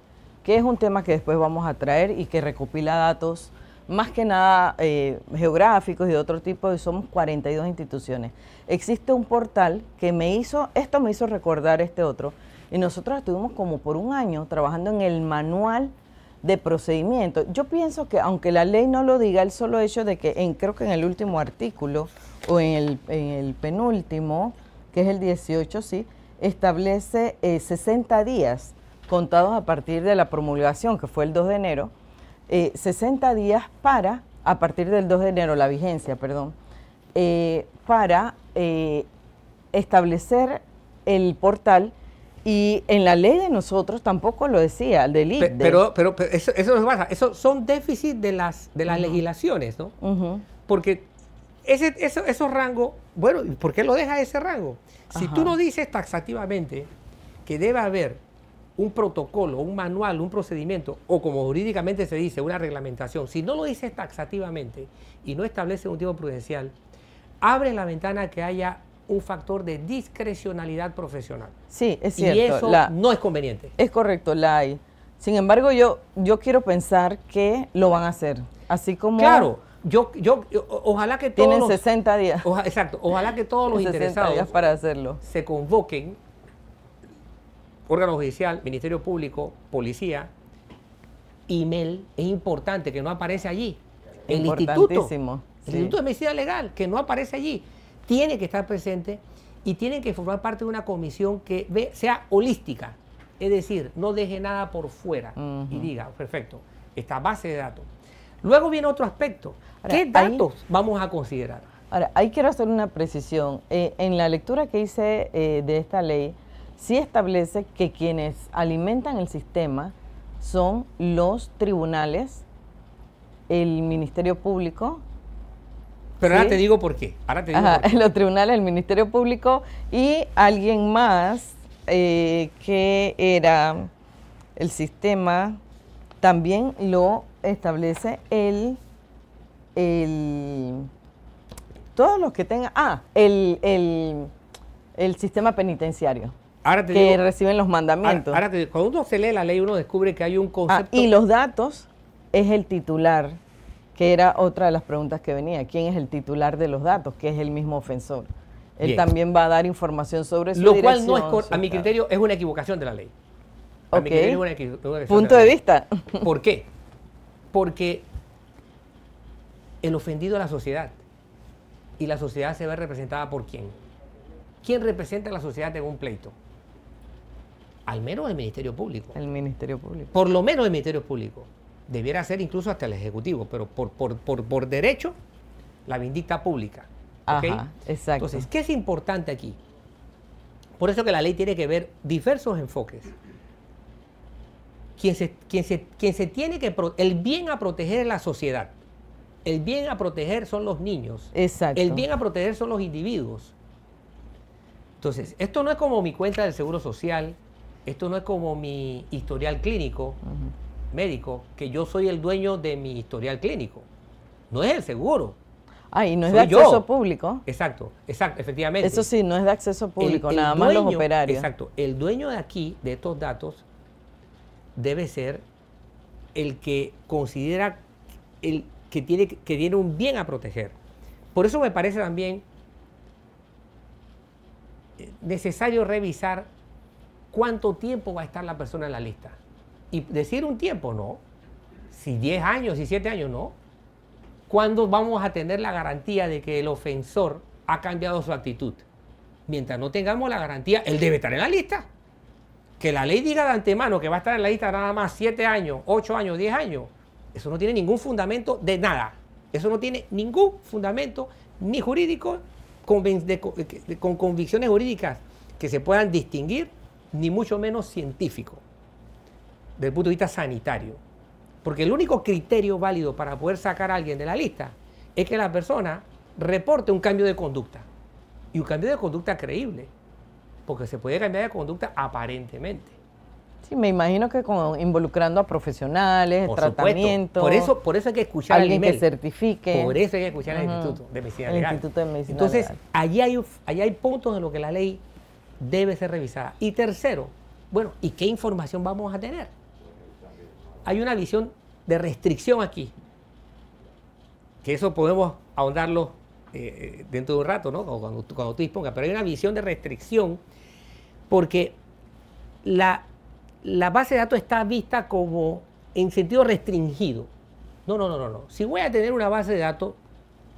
que es un tema que después vamos a traer y que recopila datos más que nada eh, geográficos y de otro tipo, y somos 42 instituciones. Existe un portal que me hizo, esto me hizo recordar este otro, y nosotros estuvimos como por un año trabajando en el manual de procedimiento. Yo pienso que aunque la ley no lo diga, el solo hecho de que en, creo que en el último artículo o en el, penúltimo, que es el 18, sí, establece 60 eh, días contados a partir de la promulgación, que fue el 2 de enero, 60 eh, días para, a partir del 2 de enero, la vigencia, perdón, eh, para eh, establecer el portal y en la ley de nosotros tampoco lo decía, el delito. E. Pero, pero, eso, eso no eso son déficits de las, de las legislaciones, ¿no? Porque ese, esos rangos, bueno, ¿por qué lo deja ese rango? Si tú no dices taxativamente que debe haber un protocolo, un manual, un procedimiento, o como jurídicamente se dice, una reglamentación, si no lo dices taxativamente y no establece un tiempo prudencial, abre la ventana que haya un factor de discrecionalidad profesional. Sí, es cierto. Y eso no es conveniente. Es correcto, la hay. Sin embargo, yo, yo quiero pensar que lo van a hacer. Así como. Claro, yo, yo, ojalá que todos. Tienen 60 días. exacto, ojalá que todos los interesados. para hacerlo. Se convoquen órgano judicial, Ministerio Público, Policía, email, es importante que no aparece allí. El Instituto, el Instituto de Medicina Legal, que no aparece allí, tiene que estar presente y tiene que formar parte de una comisión que sea holística, es decir, no deje nada por fuera y diga, perfecto, esta base de datos. Luego viene otro aspecto. ¿Qué datos vamos a considerar? Ahora, ahí quiero hacer una precisión. Eh, en la lectura que hice eh, de esta ley, sí establece que quienes alimentan el sistema son los tribunales, el Ministerio Público. Pero ahora te digo por qué. Ahora te digo Los tribunales, el Ministerio Público y alguien más eh, que era el sistema, también lo establece el, el todos los que tengan, ah, el sistema penitenciario que reciben los mandamientos. cuando uno se lee la ley, uno descubre que hay un ah, concepto. y los datos es el titular, que era otra de las preguntas que venía. ¿Quién es el titular de los datos? Que es el mismo ofensor. Él también va a dar información sobre su Lo cual no es, a mi criterio, es una equivocación de la ley. A mi criterio es una equivocación. Punto de, vista. ¿Por qué? Porque el ofendido es la sociedad. Y la sociedad se ve representada por quién. ¿Quién representa a la sociedad en un pleito? al menos el Ministerio Público. El Ministerio Público. Por lo menos el Ministerio Público. Debiera ser incluso hasta el Ejecutivo, pero por, por, derecho, la vindicta pública. exacto. Entonces, ¿qué es importante aquí? Por eso que la ley tiene que ver diversos enfoques. Quien se, quien quien se tiene que... el bien a proteger es la sociedad. El bien a proteger son los niños. Exacto. El bien a proteger son los individuos. Entonces, esto no es como mi cuenta del Seguro Social, esto no es como mi historial clínico médico, que yo soy el dueño de mi historial clínico. No es el seguro. Ah, y no es de acceso público. Exacto, efectivamente. Eso sí, no es de acceso público, nada más los operarios. Exacto, el dueño de aquí, de estos datos, debe ser el que considera el que tiene, que tiene un bien a proteger. Por eso me parece también necesario revisar cuánto tiempo va a estar la persona en la lista. Y decir un tiempo, no. Si 10 años, si 7 años, no. ¿Cuándo vamos a tener la garantía de que el ofensor ha cambiado su actitud? Mientras no tengamos la garantía, él debe estar en la lista. Que la ley diga de antemano que va a estar en la lista nada más 7 años, 8 años, 10 años, eso no tiene ningún fundamento de nada. Eso no tiene ningún fundamento ni jurídico con, con convicciones jurídicas que se puedan distinguir ni mucho menos científico, desde el punto de vista sanitario. Porque el único criterio válido para poder sacar a alguien de la lista es que la persona reporte un cambio de conducta. Y un cambio de conducta creíble. Porque se puede cambiar de conducta aparentemente. Sí, me imagino que con, involucrando a profesionales, tratamientos, Por eso, por eso hay que escuchar alguien que certifique. Por eso hay que escuchar al Instituto de Medicina Legal. Entonces, Allí, hay, allí hay puntos en los que la ley debe ser revisada. Y tercero, bueno, ¿y qué información vamos a tener? Hay una visión de restricción aquí, que eso podemos ahondarlo eh, eh, dentro de un rato, ¿no? Cuando, tú dispongas, pero hay una visión de restricción porque la, base de datos está vista como en sentido restringido. No, no, no, no, no. Si voy a tener una base de datos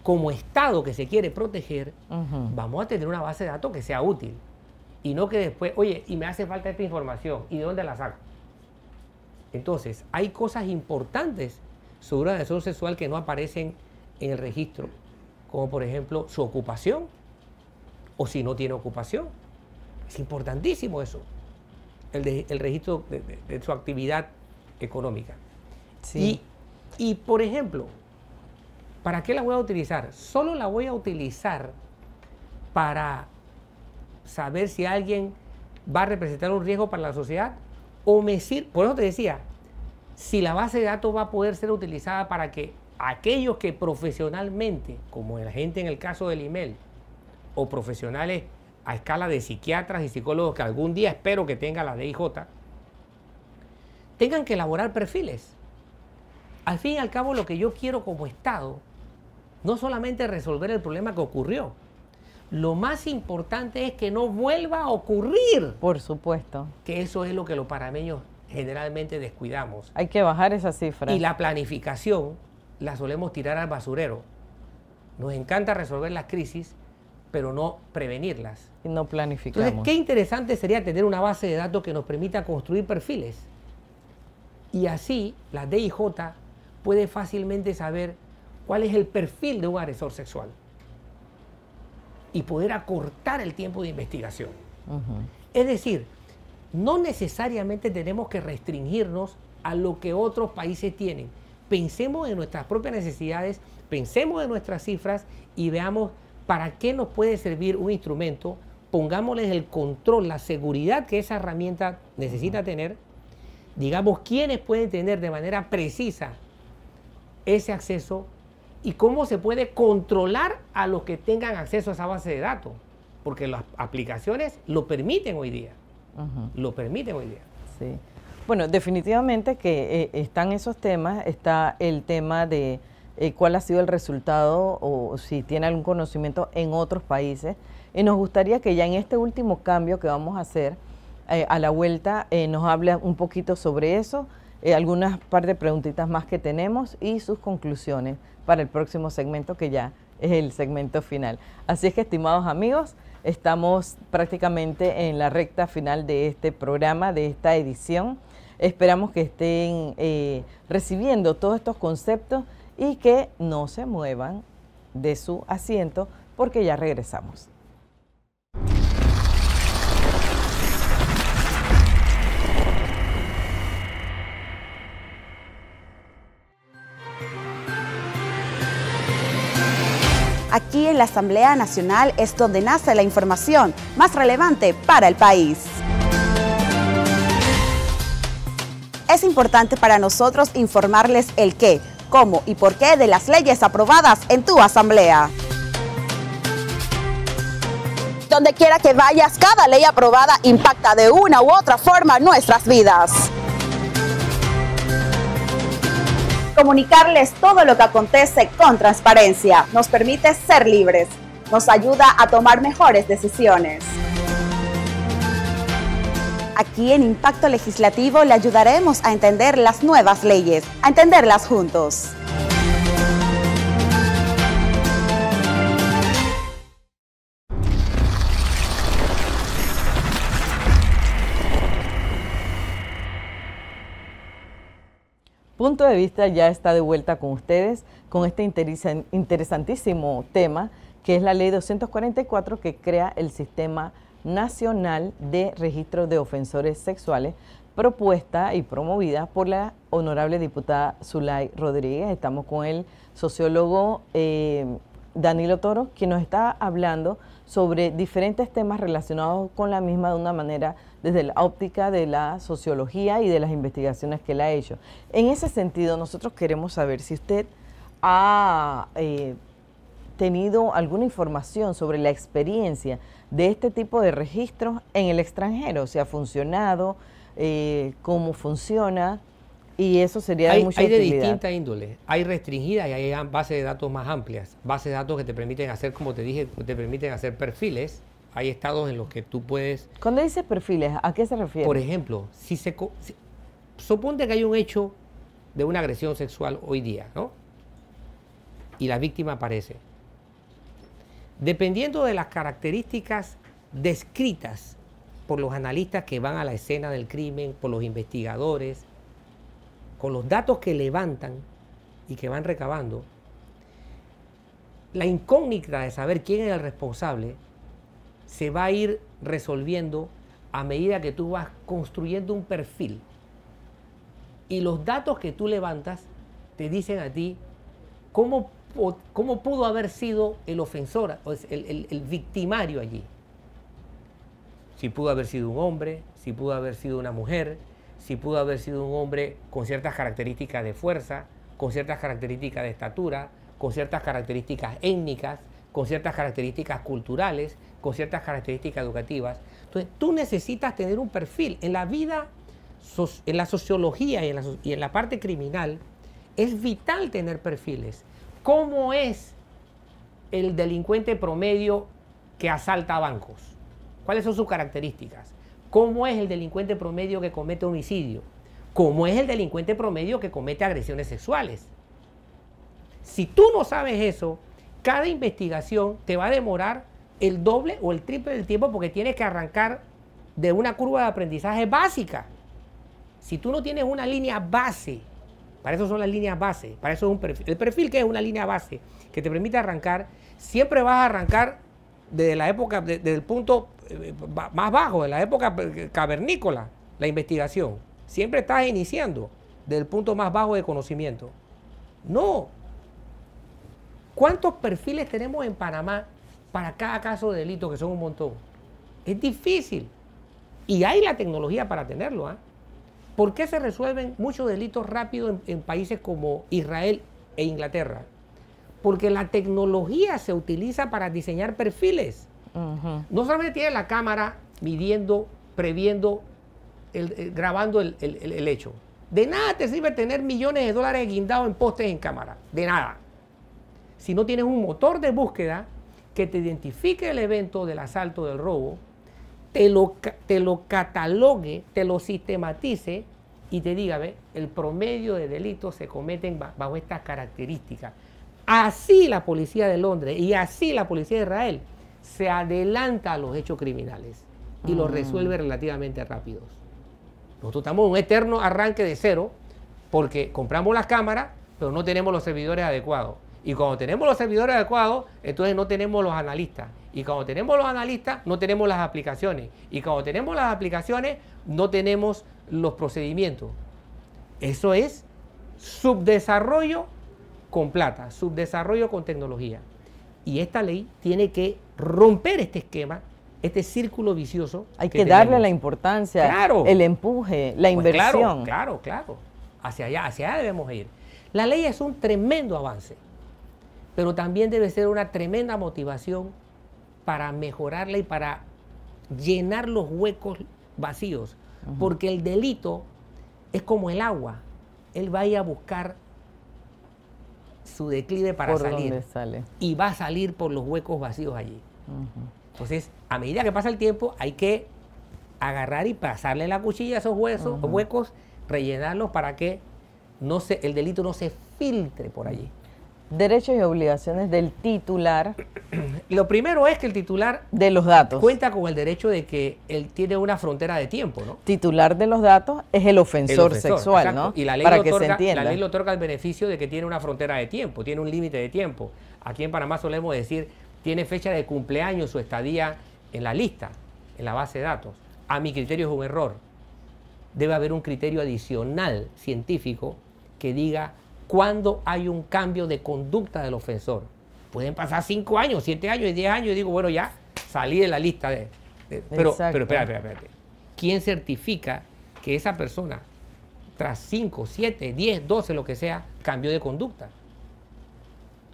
como Estado que se quiere proteger, vamos a tener una base de datos que sea útil. Y no que después, oye, y me hace falta esta información, ¿y de dónde la saco? Entonces, hay cosas importantes sobre una desorden sexual que no aparecen en el registro, como por ejemplo su ocupación o si no tiene ocupación. Es importantísimo eso, el, registro de, su actividad económica. Sí. y por ejemplo, ¿para qué la voy a utilizar? Solo la voy a utilizar para saber si alguien va a representar un riesgo para la sociedad o me sirve, por eso te decía, si la base de datos va a poder ser utilizada para que aquellos que profesionalmente, como la gente en el caso del IMEL, o profesionales a escala de psiquiatras y psicólogos que algún día espero que tenga la DIJ, tengan que elaborar perfiles. Al fin y al cabo, lo que yo quiero como Estado, no solamente resolver el problema que ocurrió, lo más importante es que no vuelva a ocurrir. Por supuesto. Que eso es lo que los parameños generalmente descuidamos. Hay que bajar esa cifra. Y la planificación la solemos tirar al basurero. Nos encanta resolver las crisis, pero no prevenirlas. Y no planificamos. Entonces, qué interesante sería tener una base de datos que nos permita construir perfiles. Y así, la DIJ puede fácilmente saber cuál es el perfil de un agresor sexual y poder acortar el tiempo de investigación. Es decir, no necesariamente tenemos que restringirnos a lo que otros países tienen. Pensemos en nuestras propias necesidades, pensemos en nuestras cifras y veamos para qué nos puede servir un instrumento, pongámosles el control, la seguridad que esa herramienta necesita tener, digamos quiénes pueden tener de manera precisa ese acceso y cómo se puede controlar a los que tengan acceso a esa base de datos, porque las aplicaciones lo permiten hoy día. Lo permiten hoy día. Sí. Bueno, definitivamente que eh, están esos temas, está el tema de eh, cuál ha sido el resultado o si tiene algún conocimiento en otros países. Y nos gustaría que ya en este último cambio que vamos a hacer, eh, a la vuelta, nos hable un poquito sobre eso, algunas par de preguntitas más que tenemos y sus conclusiones para el próximo segmento que ya es el segmento final. Así es que, estimados amigos, estamos prácticamente en la recta final de este programa, de esta edición. Esperamos que estén eh, recibiendo todos estos conceptos y que no se muevan de su asiento porque ya regresamos. Aquí en la Asamblea Nacional es donde nace la información más relevante para el país. Es importante para nosotros informarles el qué, cómo y por qué de las leyes aprobadas en tu asamblea. Donde quiera que vayas, cada ley aprobada impacta de una u otra forma nuestras vidas. comunicarles todo lo que acontece con transparencia. Nos permite ser libres. Nos ayuda a tomar mejores decisiones. Aquí en Impacto Legislativo le ayudaremos a entender las nuevas leyes, a entenderlas juntos. Punto de Vista ya está de vuelta con ustedes con este interesantísimo tema que es la ley 244 que crea el Sistema Nacional de Registro de Ofensores Sexuales propuesta y promovida por la honorable diputada Zulay Rodríguez. Estamos con el sociólogo eh, Danilo Toro, que nos está hablando sobre diferentes temas relacionados con la misma de una manera desde la óptica de la sociología y de las investigaciones que él ha hecho. En ese sentido, nosotros queremos saber si usted ha eh, tenido alguna información sobre la experiencia de este tipo de registros en el extranjero, si ha funcionado, eh, cómo funciona, y eso sería de mucha Hay de distinta índole. Hay restringidas y hay bases de datos más amplias. Bases de datos que te permiten hacer, como te dije, te permiten hacer perfiles. Hay estados en los que tú puedes... Cuando dices perfiles, ¿a qué se refiere? Por ejemplo, si se... suponte que hay un hecho de una agresión sexual hoy día, ¿no? Y la víctima aparece. Dependiendo de las características descritas por los analistas que van a la escena del crimen, por los investigadores, con los datos que levantan y que van recabando, la incógnita de saber quién es el responsable se va a ir resolviendo a medida que tú vas construyendo un perfil. Y los datos que tú levantas te dicen a ti cómo, cómo pudo haber sido el ofensor, el victimario allí. Si pudo haber sido un hombre, si pudo haber sido una mujer, si pudo haber sido un hombre con ciertas características de fuerza, con ciertas características de estatura, con ciertas características étnicas, con ciertas características culturales, con ciertas características educativas. Entonces, tú necesitas tener un perfil. En la vida, en la sociología y en la, parte criminal, es vital tener perfiles. ¿Cómo es el delincuente promedio que asalta bancos? ¿Cuáles son sus características? ¿Cómo es el delincuente promedio que comete homicidio? ¿Cómo es el delincuente promedio que comete agresiones sexuales? Si tú no sabes eso, cada investigación te va a demorar el doble o el triple del tiempo porque tienes que arrancar de una curva de aprendizaje básica. Si tú no tienes una línea base, para eso son las líneas base, para eso es un perfil. El perfil que es una línea base que te permite arrancar, siempre vas a arrancar desde la época, desde el punto más bajo, en la época eh, cavernícola, la investigación. Siempre estás iniciando del punto más bajo de conocimiento. No. ¿Cuántos perfiles tenemos en Panamá para cada caso de delito, que son un montón? Es difícil. Y hay la tecnología para tenerlo. ¿ah? ¿Por qué se resuelven muchos delitos rápidos en países como Israel e Inglaterra? Porque la tecnología se utiliza para diseñar perfiles. No solamente tiene la cámara midiendo, previendo, eh, grabando el, hecho. De nada te sirve tener millones de dólares guindados en postes en cámara. De nada. Si no tienes un motor de búsqueda que te identifique el evento del asalto, del robo, te lo, te lo catalogue, te lo sistematice y te diga, ve, el promedio de delitos se cometen bajo estas características. Así la policía de Londres y así la policía de Israel se adelanta a los hechos criminales y los mm. resuelve relativamente rápidos. Nosotros estamos en un eterno arranque de cero porque compramos las cámaras, pero no tenemos los servidores adecuados. Y cuando tenemos los servidores adecuados, entonces no tenemos los analistas. Y cuando tenemos los analistas, no tenemos las aplicaciones. Y cuando tenemos las aplicaciones, no tenemos los procedimientos. Eso es subdesarrollo con plata, subdesarrollo con tecnología. Y esta ley tiene que romper este esquema, este círculo vicioso. Hay que, darle la importancia, el empuje, la pues, inversión. Claro, claro, claro. Hacia allá, hacia allá debemos ir. La ley es un tremendo avance, pero también debe ser una tremenda motivación para mejorarla y para llenar los huecos vacíos, porque el delito es como el agua, él va a ir a buscar su declive para salir. Y va a salir por los huecos vacíos allí. Entonces, a medida que pasa el tiempo, hay que agarrar y pasarle la cuchilla a esos huesos, huecos, rellenarlos para que no se, el delito no se filtre por allí. Derechos y obligaciones del titular. Lo primero es que el titular de los datos cuenta con el derecho de que él tiene una frontera de tiempo, ¿no? Titular de los datos es el ofensor, sexual, ¿no? Y la ley Para que se entienda. La ley le otorga el beneficio de que tiene una frontera de tiempo, tiene un límite de tiempo. Aquí en Panamá solemos decir tiene fecha de cumpleaños su estadía en la lista, en la base de datos. A mi criterio es un error. Debe haber un criterio adicional científico que diga cuándo hay un cambio de conducta del ofensor. Pueden pasar cinco años, siete años, 10 años y digo, bueno, ya salí de la lista de... pero, espérate, espera. ¿Quién certifica que esa persona, tras 5, 7, 10, 12, lo que sea, cambió de conducta?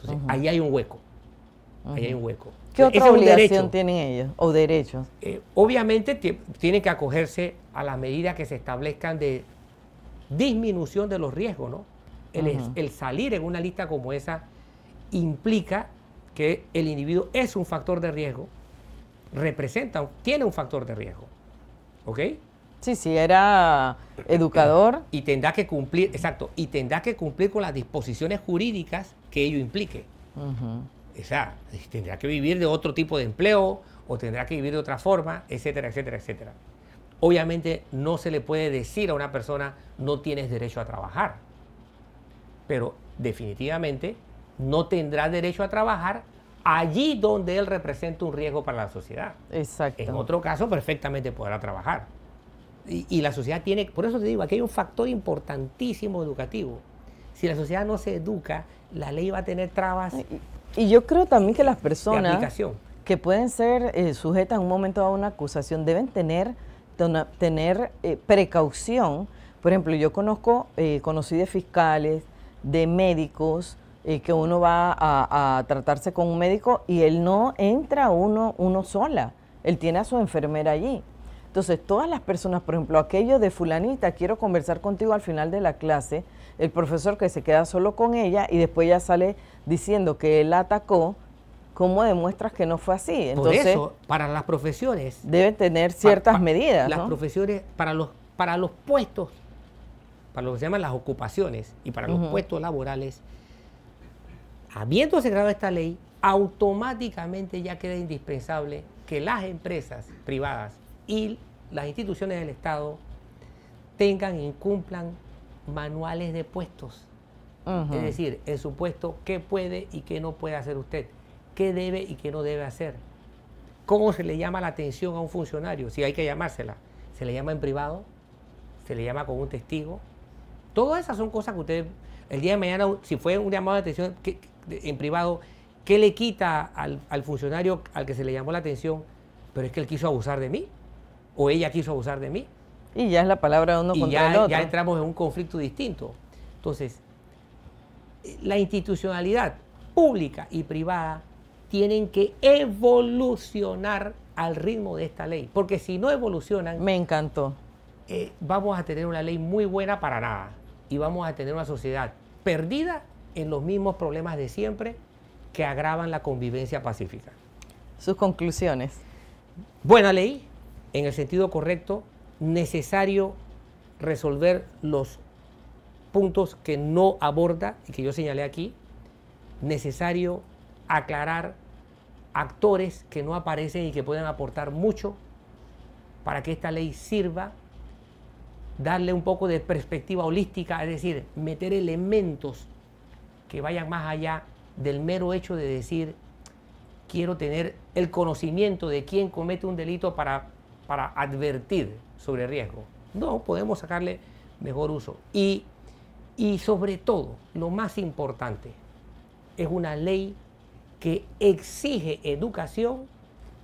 Entonces, ahí hay un hueco hay un hueco. ¿Qué otra obligación tienen ellos o derechos? Eh, obviamente tienen que acogerse a las medidas que se establezcan de disminución de los riesgos, ¿no? El, salir en una lista como esa implica que el individuo es un factor de riesgo, representa, tiene un factor de riesgo. ¿Ok? Sí, sí, era educador. Y tendrá que cumplir, exacto, y tendrá que cumplir con las disposiciones jurídicas que ello implique o sea, tendrá que vivir de otro tipo de empleo o tendrá que vivir de otra forma, etcétera, etcétera, etcétera. Obviamente no se le puede decir a una persona no tienes derecho a trabajar, pero definitivamente no tendrá derecho a trabajar allí donde él representa un riesgo para la sociedad. Exacto. En otro caso perfectamente podrá trabajar. Y, y la sociedad tiene, por eso te digo, aquí hay un factor importantísimo educativo. Si la sociedad no se educa, la ley va a tener trabas y yo creo también que las personas que pueden ser eh, sujetas en un momento a una acusación deben tener, tener eh, precaución. Por ejemplo, yo conozco, eh, conocí de fiscales, de médicos, que uno va a, tratarse con un médico y él no entra uno, uno sola. Él tiene a su enfermera allí. Entonces, todas las personas, por ejemplo, aquello de fulanita, quiero conversar contigo al final de la clase, el profesor que se queda solo con ella y después ya sale diciendo que él atacó, ¿cómo demuestras que no fue así? Por eso, para las profesiones. Deben tener ciertas medidas. Las profesiones, para los, para los puestos, para lo que se llaman las ocupaciones y para los puestos laborales, habiéndose creado esta ley, automáticamente ya queda indispensable que las empresas privadas y las instituciones del Estado tengan y cumplan manuales de puestos. Es decir, el supuesto qué puede y qué no puede hacer usted, qué debe y qué no debe hacer. ¿Cómo se le llama la atención a un funcionario? Si hay que llamársela. ¿Se le llama en privado? ¿Se le llama con un testigo? Todas esas son cosas que usted, el día de mañana, si fue un llamado de atención en privado, ¿qué le quita al, funcionario al que se le llamó la atención? Pero es que él quiso abusar de mí, o ella quiso abusar de mí. Y ya es la palabra uno contra ya, el otro. ya entramos en un conflicto distinto. Entonces, la institucionalidad pública y privada tienen que evolucionar al ritmo de esta ley, porque si no evolucionan... Me encantó. Eh, vamos a tener una ley muy buena para nada y vamos a tener una sociedad perdida en los mismos problemas de siempre que agravan la convivencia pacífica. Sus conclusiones. Buena ley, en el sentido correcto, necesario resolver los puntos que no aborda y que yo señalé aquí, necesario aclarar actores que no aparecen y que pueden aportar mucho para que esta ley sirva, darle un poco de perspectiva holística, es decir, meter elementos que vayan más allá del mero hecho de decir, quiero tener el conocimiento de quién comete un delito para, para advertir sobre riesgo. No, podemos sacarle mejor uso. Y y sobre todo, lo más importante, es una ley que exige educación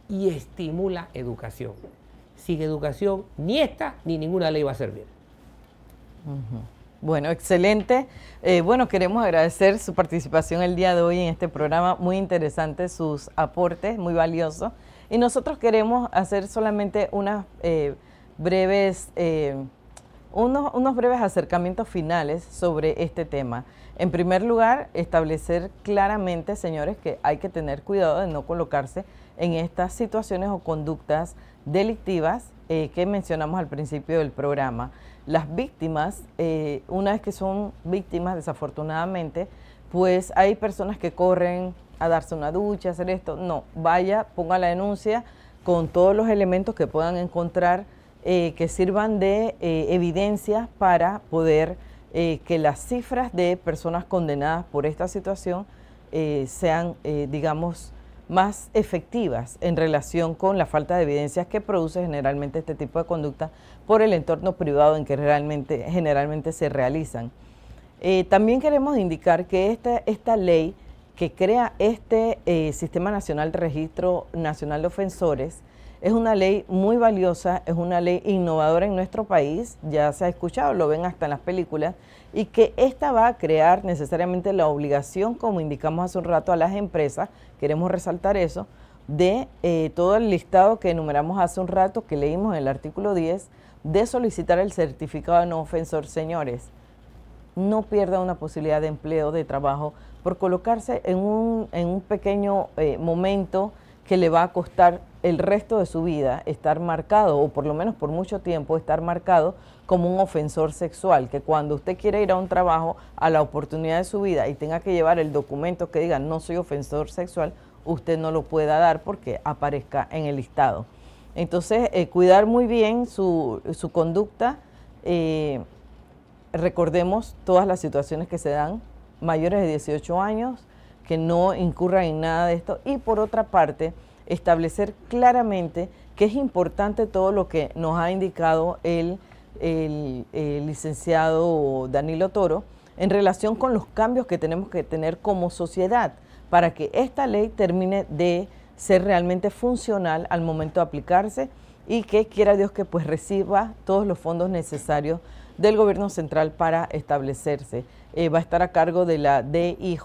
y estimula educación. Sin educación, ni esta ni ninguna ley va a servir. Bueno, excelente. Eh, bueno, queremos agradecer su participación el día de hoy en este programa. Muy interesante sus aportes, muy valiosos. Y nosotros queremos hacer solamente unas eh, breves... Eh, unos, breves acercamientos finales sobre este tema. En primer lugar, establecer claramente, señores, que hay que tener cuidado de no colocarse en estas situaciones o conductas delictivas eh, que mencionamos al principio del programa. Las víctimas, eh, una vez que son víctimas, desafortunadamente, pues hay personas que corren a darse una ducha, hacer esto. No, vaya, ponga la denuncia con todos los elementos que puedan encontrar eh, que sirvan de eh, evidencia para poder eh, que las cifras de personas condenadas por esta situación sean, digamos, más efectivas en relación con la falta de evidencias que produce generalmente este tipo de conducta por el entorno privado en que realmente, generalmente se realizan. también queremos indicar que esta, esta ley que crea este Sistema Nacional de Registro Nacional de Ofensores, es una ley muy valiosa, es una ley innovadora en nuestro país, ya se ha escuchado, lo ven hasta en las películas, y que esta va a crear necesariamente la obligación, como indicamos hace un rato, a las empresas, queremos resaltar eso, de eh, todo el listado que enumeramos hace un rato, que leímos en el artículo 10, de solicitar el certificado de no ofensor, señores. No pierda una posibilidad de empleo, de trabajo, por colocarse en un, pequeño eh, momento que le va a costar el resto de su vida estar marcado, o por lo menos por mucho tiempo estar marcado como un ofensor sexual, que cuando usted quiere ir a un trabajo, a la oportunidad de su vida y tenga que llevar el documento que diga no soy ofensor sexual, usted no lo pueda dar porque aparezca en el listado. Entonces, eh, cuidar muy bien su, conducta. Eh, recordemos todas las situaciones que se dan mayores de 18 años, que no incurran en nada de esto. Y por otra parte, establecer claramente que es importante todo lo que nos ha indicado el, licenciado Danilo Toro en relación con los cambios que tenemos que tener como sociedad para que esta ley termine de ser realmente funcional al momento de aplicarse y que quiera Dios que pues reciba todos los fondos necesarios del gobierno central para establecerse. Eh, va a estar a cargo de la DIJ,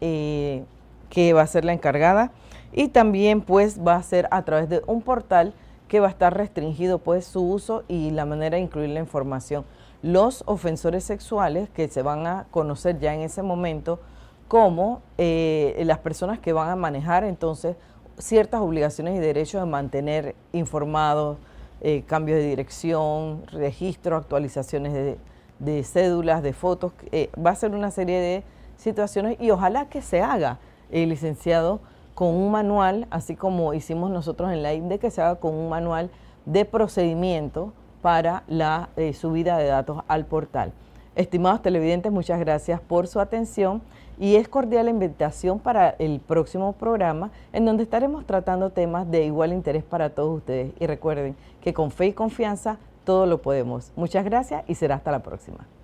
eh, que va a ser la encargada y también pues va a ser a través de un portal que va a estar restringido pues su uso y la manera de incluir la información. Los ofensores sexuales que se van a conocer ya en ese momento como eh, las personas que van a manejar entonces ciertas obligaciones y derechos de mantener informados, eh, cambios de dirección, registro, actualizaciones de, cédulas, de fotos. Eh, va a ser una serie de situaciones y ojalá que se haga, el licenciado, con un manual, así como hicimos nosotros en la INDE, que se haga con un manual de procedimiento para la eh, subida de datos al portal. Estimados televidentes, muchas gracias por su atención y es cordial la invitación para el próximo programa en donde estaremos tratando temas de igual interés para todos ustedes. Y recuerden que con fe y confianza todo lo podemos. Muchas gracias y será hasta la próxima.